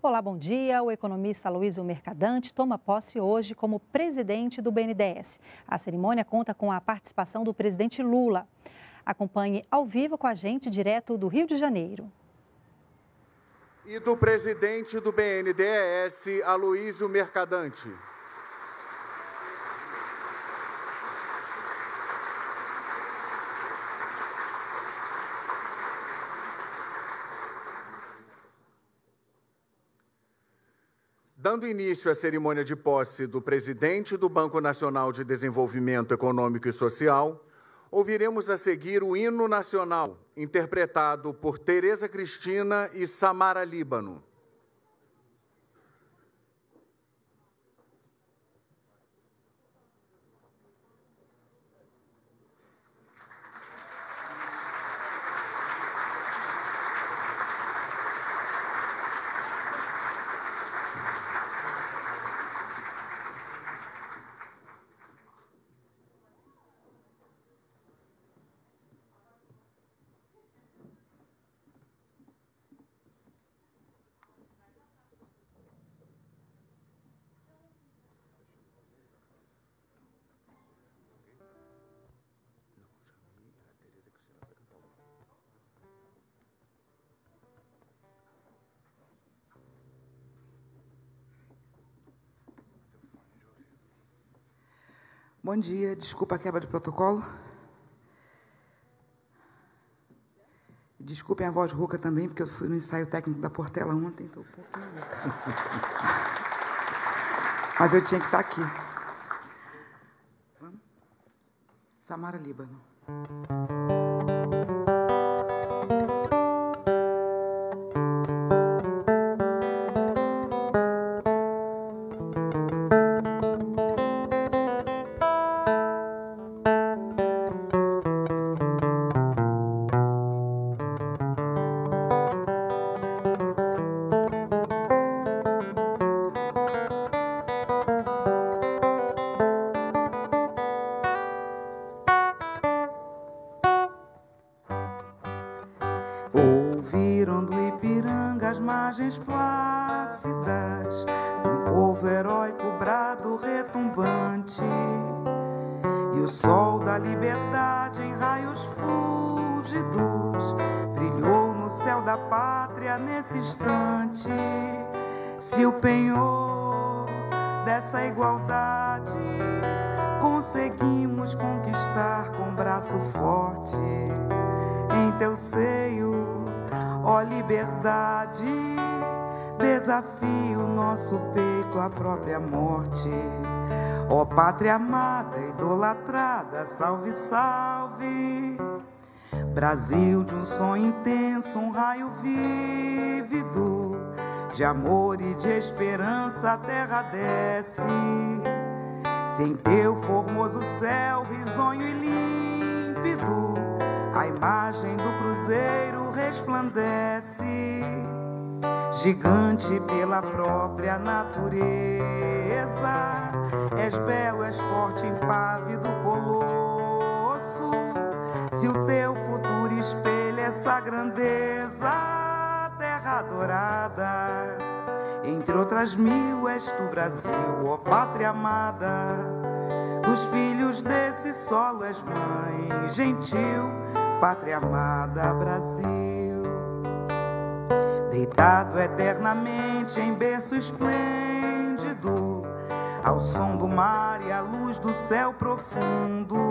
Olá, bom dia. O economista Luísio Mercadante toma posse hoje como presidente do BNDES. A cerimônia conta com a participação do presidente Lula. Acompanhe ao vivo com a gente direto do Rio de Janeiro. E do presidente do BNDES, Aloísio Mercadante. Dando início à cerimônia de posse do presidente do Banco Nacional de Desenvolvimento Econômico e Social, ouviremos a seguir o hino nacional, interpretado por Tereza Cristina e Samara Líbano. Bom dia, desculpa a quebra de protocolo. Desculpem a voz rouca também, porque eu fui no ensaio técnico da Portela ontem, estou um pouquinho Mas eu tinha que estar aqui. Samara Líbano. salve, salve. Brasil de um sonho intenso, um raio vívido, de amor e de esperança a terra desce. Sem em teu formoso céu, risonho e límpido, a imagem do cruzeiro resplandece, gigante pela própria natureza. És belo, és forte, impávido, color se o teu futuro espelha essa grandeza, terra dourada, entre outras mil és tu Brasil, ó pátria amada. Dos filhos desse solo és mãe, gentil, pátria amada, Brasil. Deitado eternamente em berço esplêndido, ao som do mar e à luz do céu profundo.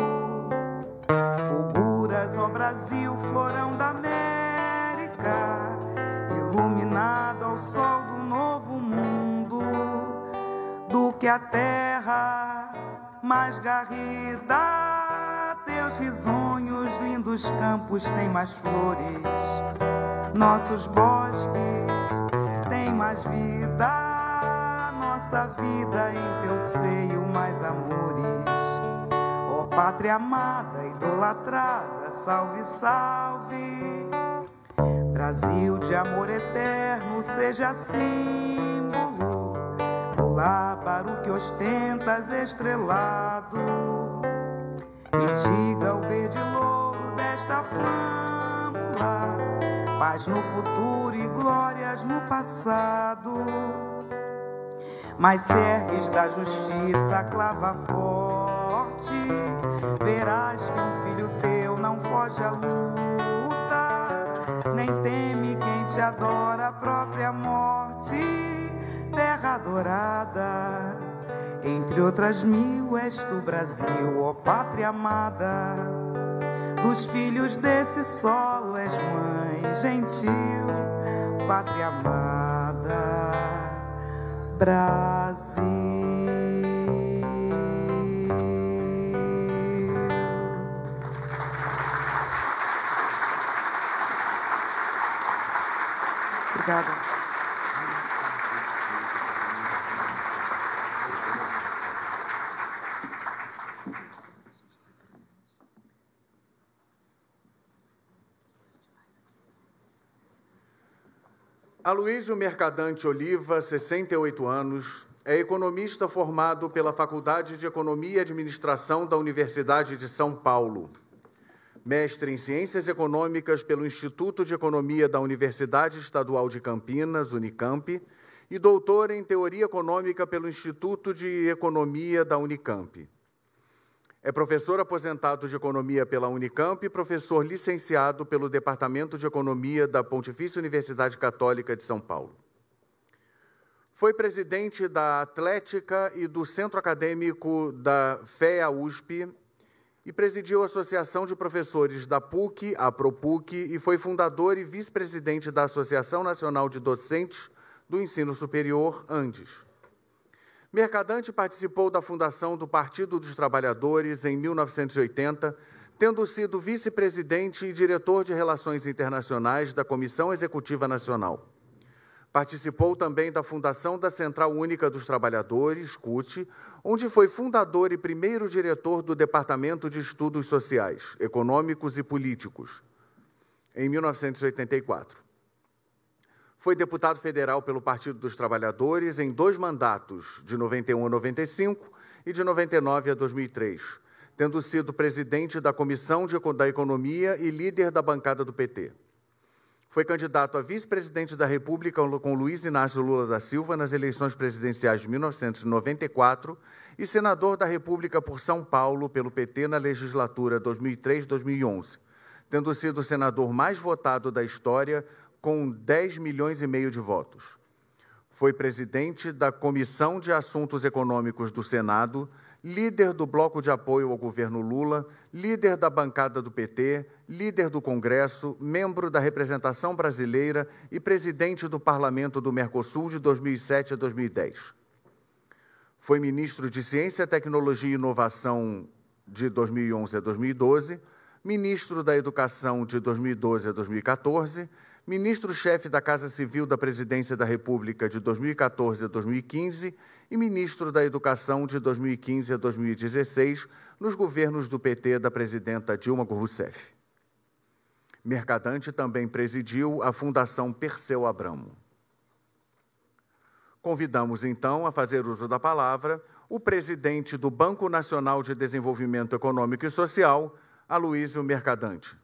Fogo Palmeiras, ó Brasil, florão da América, iluminado ao sol do novo mundo, do que a terra mais garrida, teus risonhos, lindos campos têm mais flores, nossos bosques têm mais vida, nossa vida em teu seio, mais amores pátria amada, idolatrada, salve, salve. Brasil de amor eterno, seja símbolo para lábaro que ostentas estrelado. E diga o verde louro desta flâmula, paz no futuro e glórias no passado. Mas sergues da justiça, clava fora Verás que um filho teu não foge à luta, nem teme quem te adora a própria morte. Terra adorada, entre outras mil, és tu, Brasil, ó pátria amada. Dos filhos desse solo és mãe gentil, pátria amada. Brasil. Obrigada. Aloysio Mercadante Oliva, 68 anos, é economista formado pela Faculdade de Economia e Administração da Universidade de São Paulo mestre em Ciências Econômicas pelo Instituto de Economia da Universidade Estadual de Campinas, Unicamp, e doutor em Teoria Econômica pelo Instituto de Economia da Unicamp. É professor aposentado de Economia pela Unicamp e professor licenciado pelo Departamento de Economia da Pontifícia Universidade Católica de São Paulo. Foi presidente da Atlética e do Centro Acadêmico da FEA USP e presidiu a Associação de Professores da PUC, a ProPUC, e foi fundador e vice-presidente da Associação Nacional de Docentes do Ensino Superior, Andes. Mercadante participou da fundação do Partido dos Trabalhadores em 1980, tendo sido vice-presidente e diretor de Relações Internacionais da Comissão Executiva Nacional. Participou também da fundação da Central Única dos Trabalhadores, CUT, onde foi fundador e primeiro diretor do Departamento de Estudos Sociais, Econômicos e Políticos, em 1984. Foi deputado federal pelo Partido dos Trabalhadores em dois mandatos, de 91 a 95 e de 99 a 2003, tendo sido presidente da Comissão da Economia e líder da bancada do PT. Foi candidato a vice-presidente da República com Luiz Inácio Lula da Silva nas eleições presidenciais de 1994 e senador da República por São Paulo pelo PT na legislatura 2003-2011, tendo sido o senador mais votado da história com 10 milhões e meio de votos. Foi presidente da Comissão de Assuntos Econômicos do Senado líder do bloco de apoio ao governo Lula, líder da bancada do PT, líder do Congresso, membro da representação brasileira e presidente do Parlamento do Mercosul de 2007 a 2010. Foi ministro de Ciência, Tecnologia e Inovação de 2011 a 2012, ministro da Educação de 2012 a 2014, ministro-chefe da Casa Civil da Presidência da República de 2014 a 2015 e ministro da Educação de 2015 a 2016 nos governos do PT da presidenta Dilma Rousseff. Mercadante também presidiu a Fundação Perseu Abramo. Convidamos então a fazer uso da palavra o presidente do Banco Nacional de Desenvolvimento Econômico e Social, Aloísio Mercadante.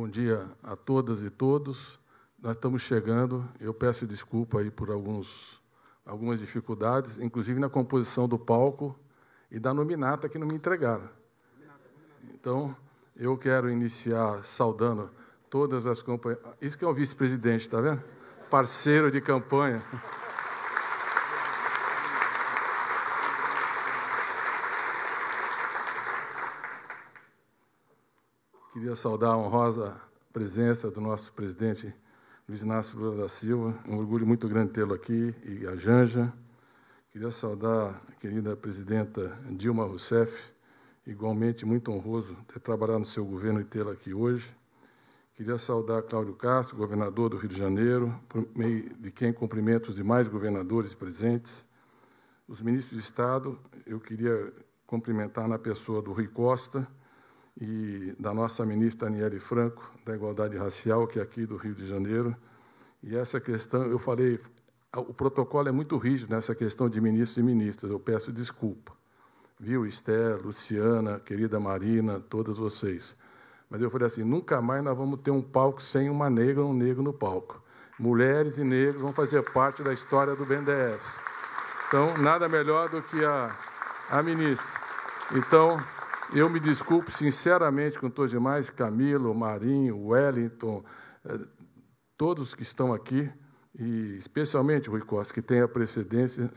Bom dia a todas e todos. Nós estamos chegando. Eu peço desculpa aí por alguns, algumas dificuldades, inclusive na composição do palco e da nominata que não me entregaram. Então, eu quero iniciar saudando todas as companhias. Isso que é o vice-presidente, está vendo? Parceiro de campanha. Queria saudar a honrosa presença do nosso presidente Luiz Inácio Lula da Silva. É um orgulho muito grande tê-lo aqui e a Janja. Queria saudar a querida presidenta Dilma Rousseff. Igualmente muito honroso ter trabalhado no seu governo e tê-la aqui hoje. Queria saudar Cláudio Castro, governador do Rio de Janeiro, por meio de quem cumprimento os demais governadores presentes. Os ministros de Estado, eu queria cumprimentar na pessoa do Rui Costa, e da nossa ministra Daniele Franco, da Igualdade Racial, que é aqui do Rio de Janeiro. E essa questão, eu falei, o protocolo é muito rígido nessa questão de ministros e ministras, eu peço desculpa. Viu, Esther, Luciana, querida Marina, todas vocês. Mas eu falei assim: nunca mais nós vamos ter um palco sem uma negra ou um negro no palco. Mulheres e negros vão fazer parte da história do BNDES. Então, nada melhor do que a, a ministra. Então, eu me desculpo sinceramente com todos demais, Camilo, Marinho, Wellington, eh, todos que estão aqui, e especialmente Rui Costa, que tem a precedência.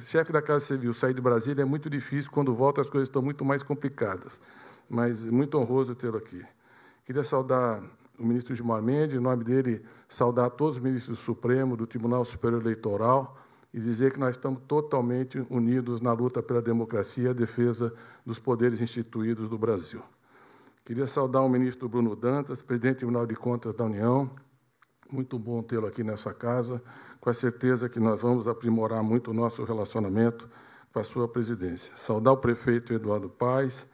Chefe da Casa Civil, sair de Brasília é muito difícil, quando volta as coisas estão muito mais complicadas, mas muito honroso tê-lo aqui. Queria saudar o ministro Gilmar Mendes, em nome dele, saudar todos os ministros do Supremo, do Tribunal Superior Eleitoral, e dizer que nós estamos totalmente unidos na luta pela democracia e a defesa dos poderes instituídos do Brasil. Queria saudar o ministro Bruno Dantas, presidente do Tribunal de Contas da União. Muito bom tê-lo aqui nessa casa, com a certeza que nós vamos aprimorar muito o nosso relacionamento com a sua presidência. Saudar o prefeito Eduardo Paes,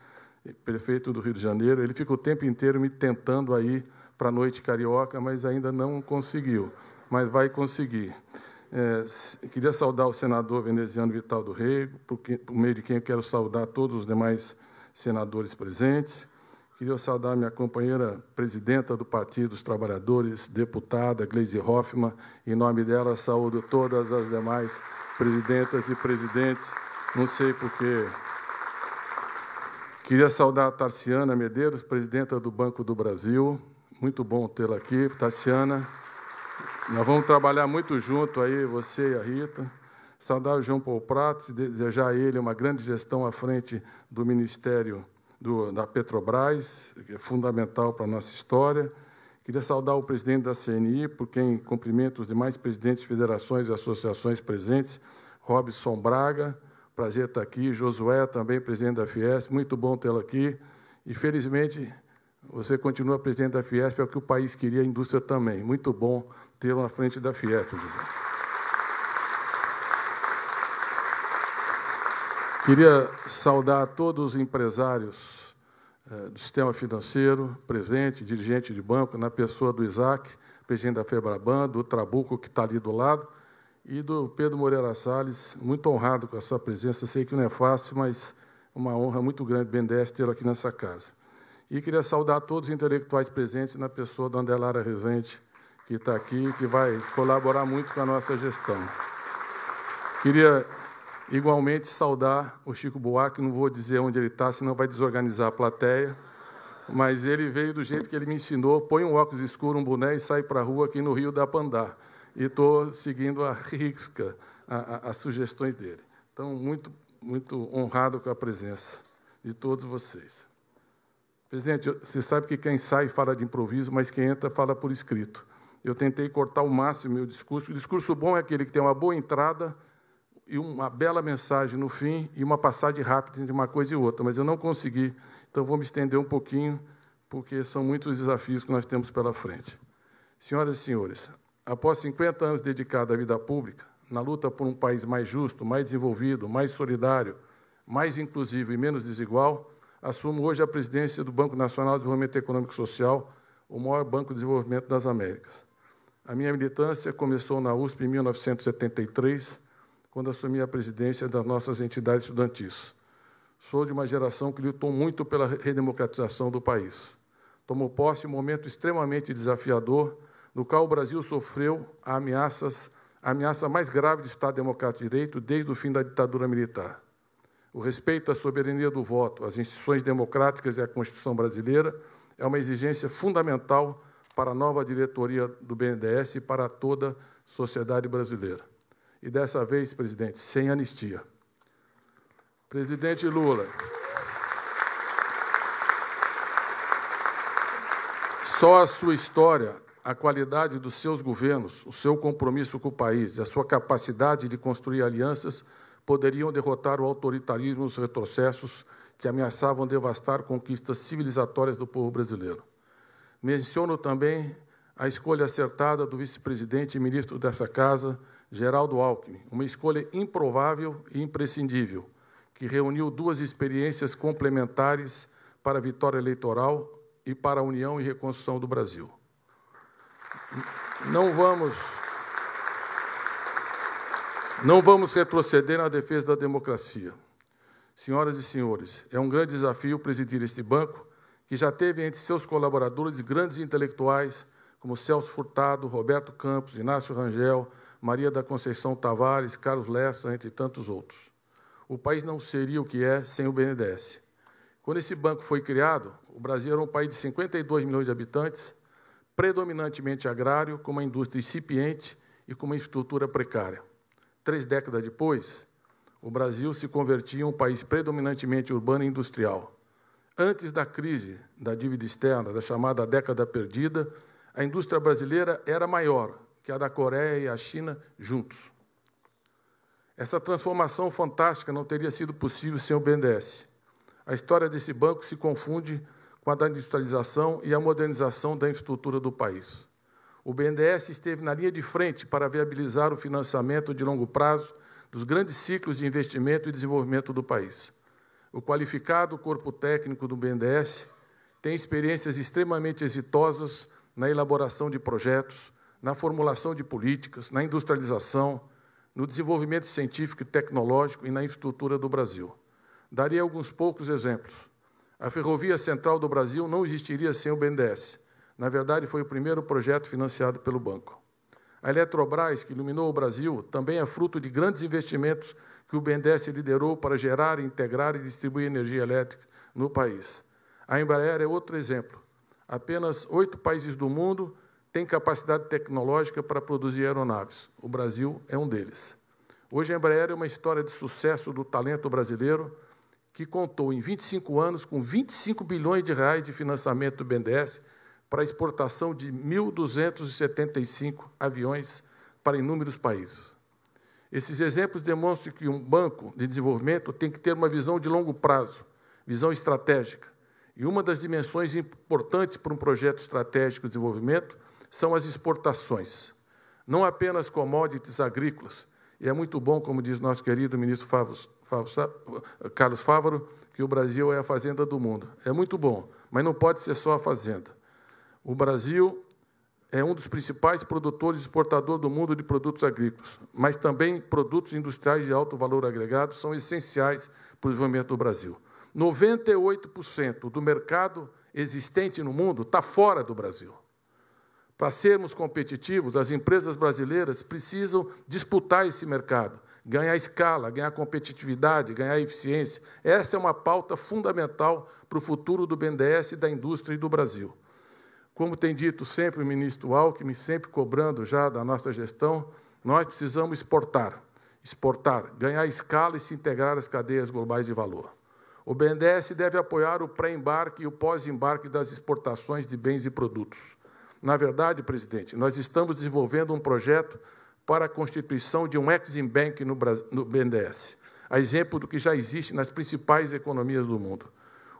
prefeito do Rio de Janeiro. Ele fica o tempo inteiro me tentando aí para a noite carioca, mas ainda não conseguiu, mas vai conseguir. É, queria saudar o senador veneziano Vital do Rego, por, que, por meio de quem eu quero saudar todos os demais senadores presentes. Queria saudar minha companheira presidenta do Partido dos Trabalhadores, deputada Gleisi Hoffmann. Em nome dela, saúdo todas as demais presidentas e presidentes. Não sei porquê. Queria saudar a Tarciana Medeiros, presidenta do Banco do Brasil. Muito bom tê-la aqui, Tarciana. Nós vamos trabalhar muito junto aí, você e a Rita. Saudar o João Paulo Prates e desejar a ele uma grande gestão à frente do Ministério do, da Petrobras, que é fundamental para a nossa história. Queria saudar o presidente da CNI, por quem cumprimento os demais presidentes de federações e associações presentes, Robson Braga, prazer estar aqui, Josué também, presidente da Fiesp, muito bom tê-lo aqui. E, felizmente, você continua presidente da Fiesp, é o que o país queria, a indústria também. Muito bom tê-lo à frente da FIEC, José. Queria saudar todos os empresários eh, do sistema financeiro presente, dirigente de banco, na pessoa do Isaac, presidente da FEBRABAN, do Trabuco, que está ali do lado, e do Pedro Moreira Salles, muito honrado com a sua presença. Sei que não é fácil, mas uma honra muito grande, BNDES, tê-lo aqui nessa casa. E queria saudar todos os intelectuais presentes, na pessoa da Andelara Rezende, que está aqui, que vai colaborar muito com a nossa gestão. Queria igualmente saudar o Chico Buarque, não vou dizer onde ele está, senão vai desorganizar a plateia, mas ele veio do jeito que ele me ensinou, põe um óculos escuro, um boné e sai para a rua aqui no Rio da Pandá. E estou seguindo a risca, as sugestões dele. Então, muito, muito honrado com a presença de todos vocês. Presidente, você sabe que quem sai fala de improviso, mas quem entra fala por escrito eu tentei cortar o máximo meu discurso. O discurso bom é aquele que tem uma boa entrada e uma bela mensagem no fim e uma passagem rápida entre uma coisa e outra, mas eu não consegui, então vou me estender um pouquinho, porque são muitos desafios que nós temos pela frente. Senhoras e senhores, após 50 anos dedicados à vida pública, na luta por um país mais justo, mais desenvolvido, mais solidário, mais inclusivo e menos desigual, assumo hoje a presidência do Banco Nacional de Desenvolvimento Econômico e Social, o maior banco de desenvolvimento das Américas. A minha militância começou na USP em 1973, quando assumi a presidência das nossas entidades estudantis. Sou de uma geração que lutou muito pela redemocratização do país. Tomou posse um momento extremamente desafiador, no qual o Brasil sofreu ameaças, a ameaça mais grave do Estado Democrático de Direito desde o fim da ditadura militar. O respeito à soberania do voto, às instituições democráticas e à Constituição brasileira é uma exigência fundamental para a nova diretoria do BNDES e para toda a sociedade brasileira. E dessa vez, presidente, sem anistia. Presidente Lula. Só a sua história, a qualidade dos seus governos, o seu compromisso com o país, a sua capacidade de construir alianças poderiam derrotar o autoritarismo e os retrocessos que ameaçavam devastar conquistas civilizatórias do povo brasileiro. Menciono também a escolha acertada do vice-presidente e ministro dessa Casa, Geraldo Alckmin, uma escolha improvável e imprescindível, que reuniu duas experiências complementares para a vitória eleitoral e para a união e reconstrução do Brasil. Não vamos não vamos retroceder na defesa da democracia. Senhoras e senhores, é um grande desafio presidir este banco que já teve entre seus colaboradores grandes intelectuais como Celso Furtado, Roberto Campos, Inácio Rangel, Maria da Conceição Tavares, Carlos Lessa, entre tantos outros. O país não seria o que é sem o BNDES. Quando esse banco foi criado, o Brasil era um país de 52 milhões de habitantes, predominantemente agrário, com uma indústria incipiente e com uma estrutura precária. Três décadas depois, o Brasil se convertia em um país predominantemente urbano e industrial. Antes da crise da dívida externa, da chamada década perdida, a indústria brasileira era maior que a da Coreia e a China juntos. Essa transformação fantástica não teria sido possível sem o BNDES. A história desse banco se confunde com a da industrialização e a modernização da infraestrutura do país. O BNDES esteve na linha de frente para viabilizar o financiamento de longo prazo dos grandes ciclos de investimento e desenvolvimento do país o qualificado corpo técnico do BNDES tem experiências extremamente exitosas na elaboração de projetos, na formulação de políticas, na industrialização, no desenvolvimento científico e tecnológico e na infraestrutura do Brasil. Daria alguns poucos exemplos. A Ferrovia Central do Brasil não existiria sem o BNDES. Na verdade, foi o primeiro projeto financiado pelo banco. A Eletrobras, que iluminou o Brasil, também é fruto de grandes investimentos que o BNDES liderou para gerar, integrar e distribuir energia elétrica no país. A Embraer é outro exemplo. Apenas oito países do mundo têm capacidade tecnológica para produzir aeronaves. O Brasil é um deles. Hoje, a Embraer é uma história de sucesso do talento brasileiro que contou em 25 anos com 25 bilhões de reais de financiamento do BNDES para a exportação de 1.275 aviões para inúmeros países. Esses exemplos demonstram que um banco de desenvolvimento tem que ter uma visão de longo prazo, visão estratégica. E uma das dimensões importantes para um projeto estratégico de desenvolvimento são as exportações. Não apenas commodities agrícolas. E é muito bom, como diz nosso querido ministro Favos, Favos, Carlos Fávaro, que o Brasil é a fazenda do mundo. É muito bom, mas não pode ser só a fazenda. O Brasil é um dos principais produtores e exportador do mundo de produtos agrícolas, mas também produtos industriais de alto valor agregado são essenciais para o desenvolvimento do Brasil. 98% do mercado existente no mundo está fora do Brasil. Para sermos competitivos, as empresas brasileiras precisam disputar esse mercado, ganhar escala, ganhar competitividade, ganhar eficiência. Essa é uma pauta fundamental para o futuro do BNDES, da indústria e do Brasil. Como tem dito sempre o ministro Alckmin, sempre cobrando já da nossa gestão, nós precisamos exportar, exportar, ganhar escala e se integrar às cadeias globais de valor. O BNDES deve apoiar o pré-embarque e o pós-embarque das exportações de bens e produtos. Na verdade, presidente, nós estamos desenvolvendo um projeto para a constituição de um Exim Bank no, no BNDES, a exemplo do que já existe nas principais economias do mundo.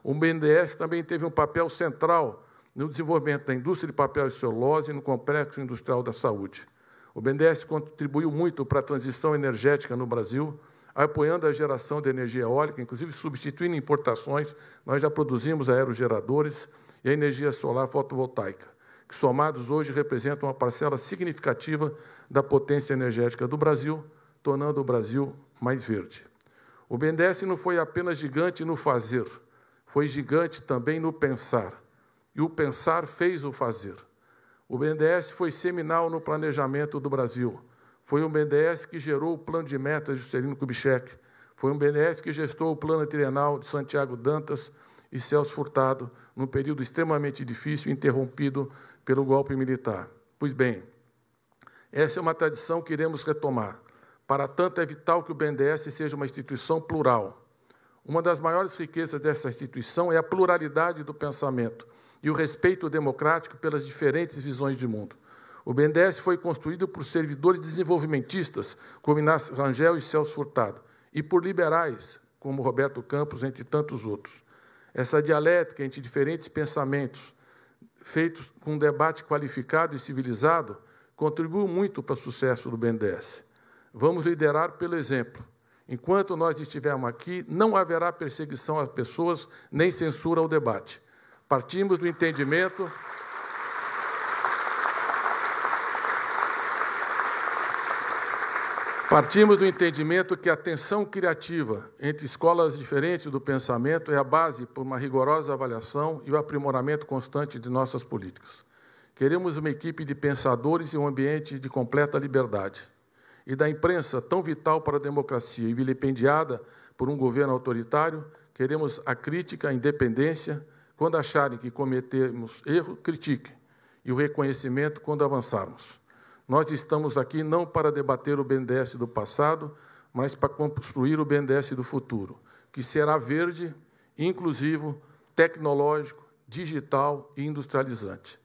O BNDES também teve um papel central no desenvolvimento da indústria de papel e celulose e no complexo industrial da saúde. O BNDES contribuiu muito para a transição energética no Brasil, apoiando a geração de energia eólica, inclusive substituindo importações. Nós já produzimos aerogeradores e a energia solar fotovoltaica, que somados hoje representam uma parcela significativa da potência energética do Brasil, tornando o Brasil mais verde. O BNDES não foi apenas gigante no fazer, foi gigante também no pensar e o pensar fez o fazer. O BNDES foi seminal no planejamento do Brasil. Foi um BNDES que gerou o plano de metas de Celino Kubitschek. Foi um BNDES que gestou o plano trienal de Santiago Dantas e Celso Furtado, num período extremamente difícil, interrompido pelo golpe militar. Pois bem, essa é uma tradição que iremos retomar. Para tanto, é vital que o BNDES seja uma instituição plural. Uma das maiores riquezas dessa instituição é a pluralidade do pensamento, e o respeito democrático pelas diferentes visões de mundo. O BNDES foi construído por servidores desenvolvimentistas, como Inácio Rangel e Celso Furtado, e por liberais, como Roberto Campos, entre tantos outros. Essa dialética entre diferentes pensamentos, feitos com um debate qualificado e civilizado, contribuiu muito para o sucesso do BNDES. Vamos liderar pelo exemplo. Enquanto nós estivermos aqui, não haverá perseguição às pessoas nem censura ao debate. Partimos do entendimento. Partimos do entendimento que a tensão criativa entre escolas diferentes do pensamento é a base para uma rigorosa avaliação e o aprimoramento constante de nossas políticas. Queremos uma equipe de pensadores e um ambiente de completa liberdade. E da imprensa, tão vital para a democracia e vilipendiada por um governo autoritário, queremos a crítica, a independência, quando acharem que cometemos erro, critiquem. E o reconhecimento quando avançarmos. Nós estamos aqui não para debater o BNDES do passado, mas para construir o BNDES do futuro, que será verde, inclusivo, tecnológico, digital e industrializante.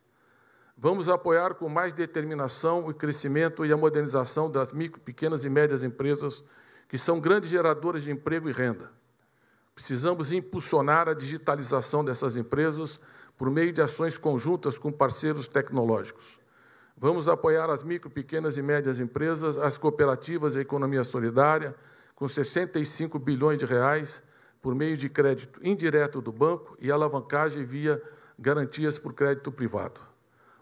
Vamos apoiar com mais determinação o crescimento e a modernização das micro, pequenas e médias empresas, que são grandes geradoras de emprego e renda. Precisamos impulsionar a digitalização dessas empresas por meio de ações conjuntas com parceiros tecnológicos. Vamos apoiar as micro, pequenas e médias empresas, as cooperativas e a economia solidária, com 65 bilhões de reais por meio de crédito indireto do banco e alavancagem via garantias por crédito privado.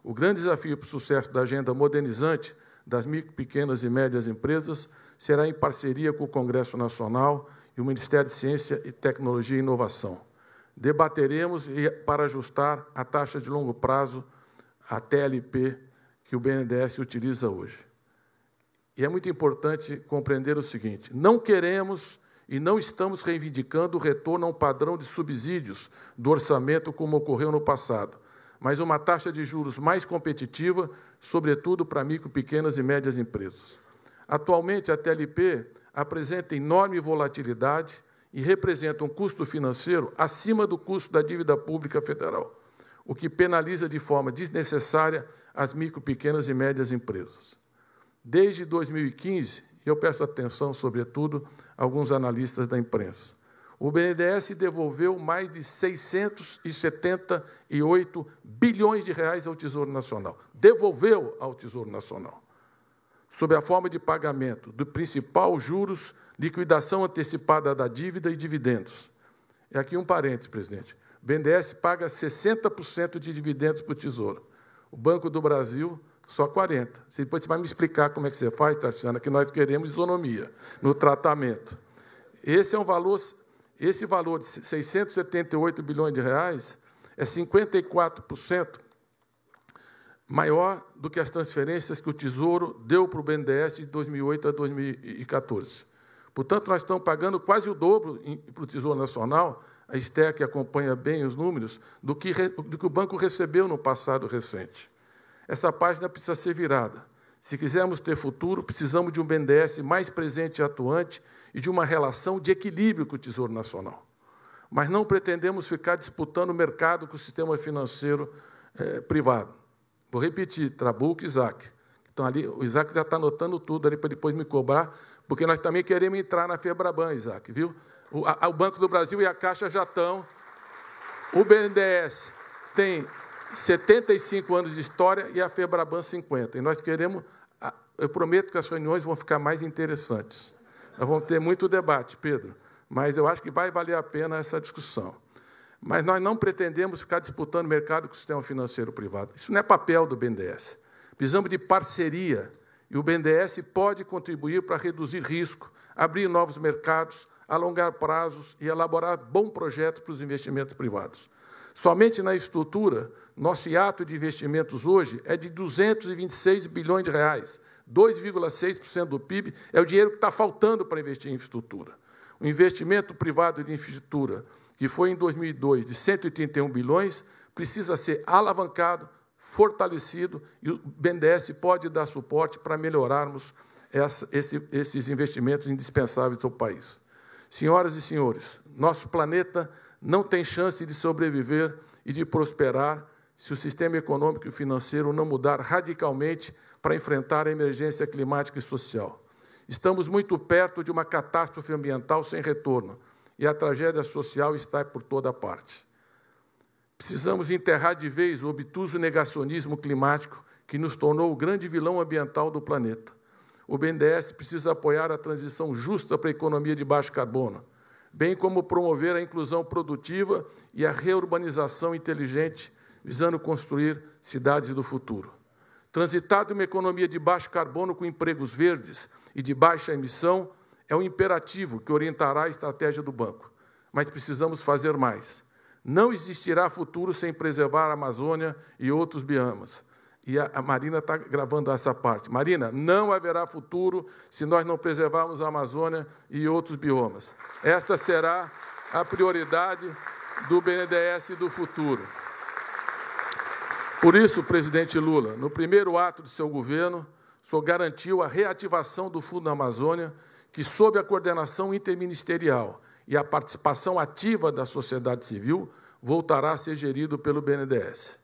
O grande desafio para o sucesso da agenda modernizante das micro, pequenas e médias empresas será em parceria com o Congresso Nacional e o Ministério de Ciência e Tecnologia e Inovação. Debateremos para ajustar a taxa de longo prazo, a TLP, que o BNDES utiliza hoje. E é muito importante compreender o seguinte: não queremos e não estamos reivindicando o retorno a um padrão de subsídios do orçamento como ocorreu no passado, mas uma taxa de juros mais competitiva, sobretudo para micro, pequenas e médias empresas. Atualmente, a TLP apresenta enorme volatilidade e representa um custo financeiro acima do custo da dívida pública federal, o que penaliza de forma desnecessária as micro, pequenas e médias empresas. Desde 2015, e eu peço atenção, sobretudo, a alguns analistas da imprensa, o BNDES devolveu mais de 678 bilhões de reais ao Tesouro Nacional. Devolveu ao Tesouro Nacional sob a forma de pagamento do principal, juros, liquidação antecipada da dívida e dividendos. É aqui um parênteses, presidente. O BNDES paga 60% de dividendos para o Tesouro. O Banco do Brasil, só 40%. Você depois você vai me explicar como é que você faz, Tarciana, que nós queremos isonomia no tratamento. Esse é um valor, esse valor de 678 bilhões de reais é 54% maior do que as transferências que o Tesouro deu para o BNDES de 2008 a 2014. Portanto, nós estamos pagando quase o dobro para o Tesouro Nacional, a STEC acompanha bem os números, do que, do que o banco recebeu no passado recente. Essa página precisa ser virada. Se quisermos ter futuro, precisamos de um BNDES mais presente e atuante e de uma relação de equilíbrio com o Tesouro Nacional. Mas não pretendemos ficar disputando o mercado com o sistema financeiro eh, privado. Vou repetir, Trabuco e Isaac. Então, ali, o Isaac já está anotando tudo ali para depois me cobrar, porque nós também queremos entrar na Febraban, Isaac, viu? O, a, o Banco do Brasil e a Caixa já estão. O BNDES tem 75 anos de história e a Febraban 50. E nós queremos, eu prometo que as reuniões vão ficar mais interessantes. Nós vamos ter muito debate, Pedro, mas eu acho que vai valer a pena essa discussão. Mas nós não pretendemos ficar disputando mercado com o sistema financeiro privado. Isso não é papel do BNDES. Precisamos de parceria e o BNDES pode contribuir para reduzir risco, abrir novos mercados, alongar prazos e elaborar bom projeto para os investimentos privados. Somente na estrutura, nosso hiato de investimentos hoje é de 226 bilhões de reais. 2,6% do PIB é o dinheiro que está faltando para investir em infraestrutura. O investimento privado de infraestrutura que foi em 2002 de 131 bilhões, precisa ser alavancado, fortalecido, e o BNDES pode dar suporte para melhorarmos essa, esse, esses investimentos indispensáveis ao país. Senhoras e senhores, nosso planeta não tem chance de sobreviver e de prosperar se o sistema econômico e financeiro não mudar radicalmente para enfrentar a emergência climática e social. Estamos muito perto de uma catástrofe ambiental sem retorno, e a tragédia social está por toda parte. Precisamos enterrar de vez o obtuso negacionismo climático que nos tornou o grande vilão ambiental do planeta. O BNDES precisa apoiar a transição justa para a economia de baixo carbono, bem como promover a inclusão produtiva e a reurbanização inteligente, visando construir cidades do futuro. Transitar de uma economia de baixo carbono com empregos verdes e de baixa emissão é um imperativo que orientará a estratégia do banco, mas precisamos fazer mais. Não existirá futuro sem preservar a Amazônia e outros biomas. E a, Marina está gravando essa parte. Marina, não haverá futuro se nós não preservarmos a Amazônia e outros biomas. Esta será a prioridade do BNDES do futuro. Por isso, presidente Lula, no primeiro ato do seu governo, só garantiu a reativação do Fundo da Amazônia que, sob a coordenação interministerial e a participação ativa da sociedade civil, voltará a ser gerido pelo BNDES.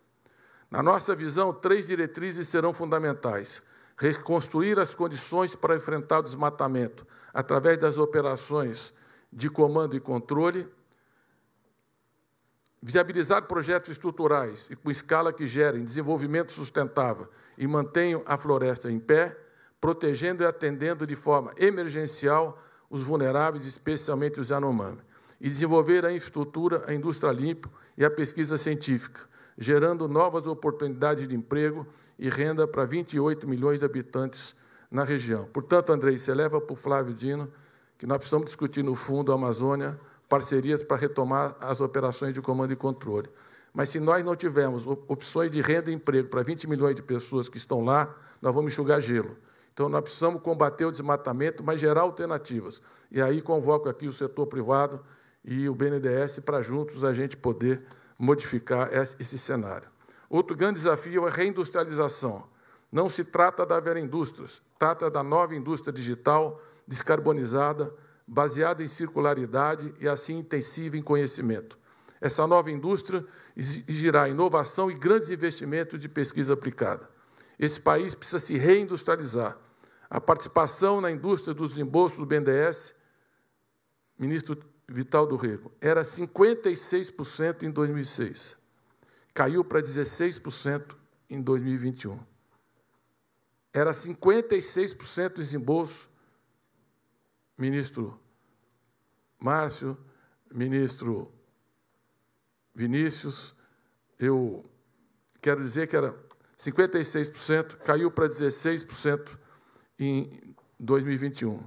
Na nossa visão, três diretrizes serão fundamentais: reconstruir as condições para enfrentar o desmatamento através das operações de comando e controle, viabilizar projetos estruturais e com escala que gerem desenvolvimento sustentável e mantenham a floresta em pé protegendo e atendendo de forma emergencial os vulneráveis, especialmente os Yanomami, e desenvolver a infraestrutura, a indústria limpa e a pesquisa científica, gerando novas oportunidades de emprego e renda para 28 milhões de habitantes na região. Portanto, Andrei, você leva para o Flávio Dino que nós precisamos discutir no fundo a Amazônia parcerias para retomar as operações de comando e controle. Mas se nós não tivermos opções de renda e emprego para 20 milhões de pessoas que estão lá, nós vamos enxugar gelo. Então, nós precisamos combater o desmatamento, mas gerar alternativas. E aí convoco aqui o setor privado e o BNDES para juntos a gente poder modificar esse cenário. Outro grande desafio é a reindustrialização. Não se trata da Vera Indústrias, trata da nova indústria digital descarbonizada, baseada em circularidade e assim intensiva em conhecimento. Essa nova indústria exigirá inovação e grandes investimentos de pesquisa aplicada. Esse país precisa se reindustrializar a participação na indústria do desembolso do BNDES, ministro Vital do Rego, era 56% em 2006. Caiu para 16% em 2021. Era 56% de desembolso, ministro Márcio, ministro Vinícius, eu quero dizer que era 56%, caiu para 16% em 2021.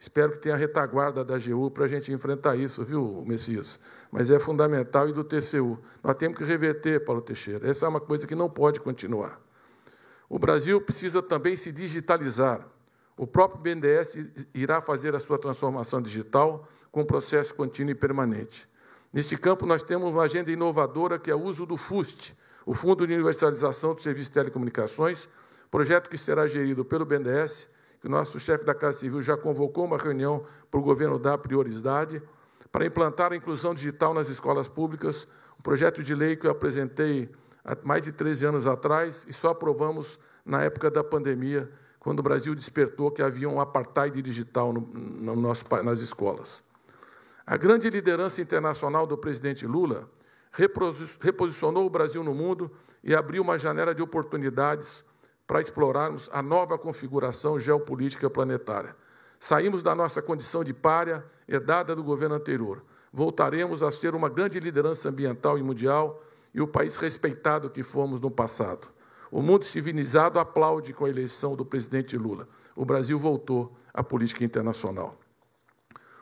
Espero que tenha a retaguarda da AGU para a gente enfrentar isso, viu, Messias? Mas é fundamental e do TCU. Nós temos que reverter, Paulo Teixeira. Essa é uma coisa que não pode continuar. O Brasil precisa também se digitalizar. O próprio BNDES irá fazer a sua transformação digital com um processo contínuo e permanente. Neste campo, nós temos uma agenda inovadora que é o uso do FUST, o Fundo de Universalização dos Serviços de Telecomunicações, Projeto que será gerido pelo BNDES, que o nosso chefe da Casa Civil já convocou uma reunião para o governo dar prioridade, para implantar a inclusão digital nas escolas públicas, um projeto de lei que eu apresentei há mais de 13 anos atrás e só aprovamos na época da pandemia, quando o Brasil despertou que havia um apartheid digital no, no nosso, nas escolas. A grande liderança internacional do presidente Lula reposicionou o Brasil no mundo e abriu uma janela de oportunidades para explorarmos a nova configuração geopolítica planetária. Saímos da nossa condição de párea herdada do governo anterior. Voltaremos a ser uma grande liderança ambiental e mundial e o país respeitado que fomos no passado. O mundo civilizado aplaude com a eleição do presidente Lula. O Brasil voltou à política internacional.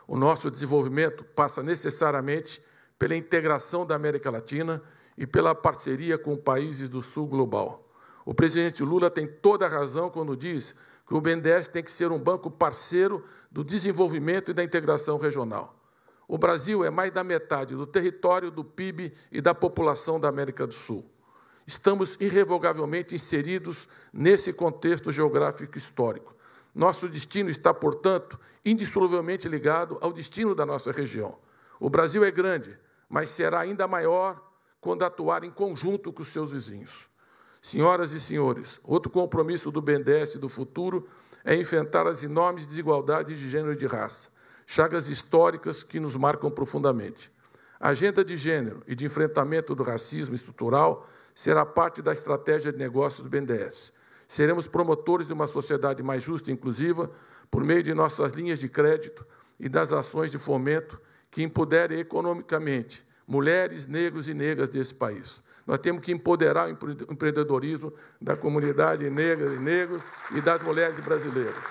O nosso desenvolvimento passa necessariamente pela integração da América Latina e pela parceria com países do Sul global. O presidente Lula tem toda a razão quando diz que o BNDES tem que ser um banco parceiro do desenvolvimento e da integração regional. O Brasil é mais da metade do território, do PIB e da população da América do Sul. Estamos irrevogavelmente inseridos nesse contexto geográfico histórico. Nosso destino está, portanto, indissoluvelmente ligado ao destino da nossa região. O Brasil é grande, mas será ainda maior quando atuar em conjunto com os seus vizinhos. Senhoras e senhores, outro compromisso do BNDES do futuro é enfrentar as enormes desigualdades de gênero e de raça, chagas históricas que nos marcam profundamente. A agenda de gênero e de enfrentamento do racismo estrutural será parte da estratégia de negócios do BNDES. Seremos promotores de uma sociedade mais justa e inclusiva por meio de nossas linhas de crédito e das ações de fomento que empoderem economicamente mulheres, negros e negras desse país. Nós temos que empoderar o empreendedorismo da comunidade negra e negros e das mulheres brasileiras.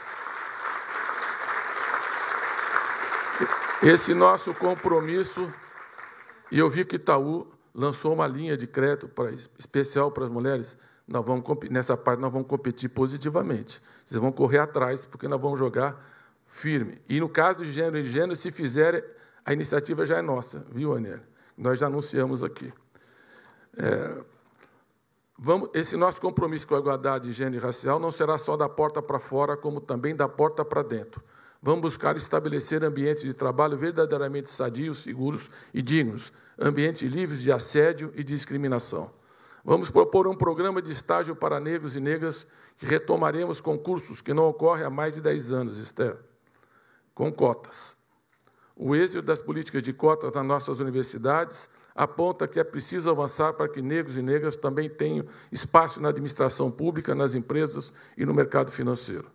Esse nosso compromisso, e eu vi que Itaú lançou uma linha de crédito para, especial para as mulheres, nós vamos, nessa parte nós vamos competir positivamente. Vocês vão correr atrás, porque nós vamos jogar firme. E no caso de gênero e gênero, se fizer, a iniciativa já é nossa, viu, Anel? Nós já anunciamos aqui. É, vamos, esse nosso compromisso com a igualdade de gênero e racial não será só da porta para fora, como também da porta para dentro. Vamos buscar estabelecer ambientes de trabalho verdadeiramente sadios, seguros e dignos, ambientes livres de assédio e discriminação. Vamos propor um programa de estágio para negros e negras que retomaremos concursos que não ocorrem há mais de 10 anos, Esther, com cotas. O êxito das políticas de cotas nas nossas universidades aponta que é preciso avançar para que negros e negras também tenham espaço na administração pública, nas empresas e no mercado financeiro.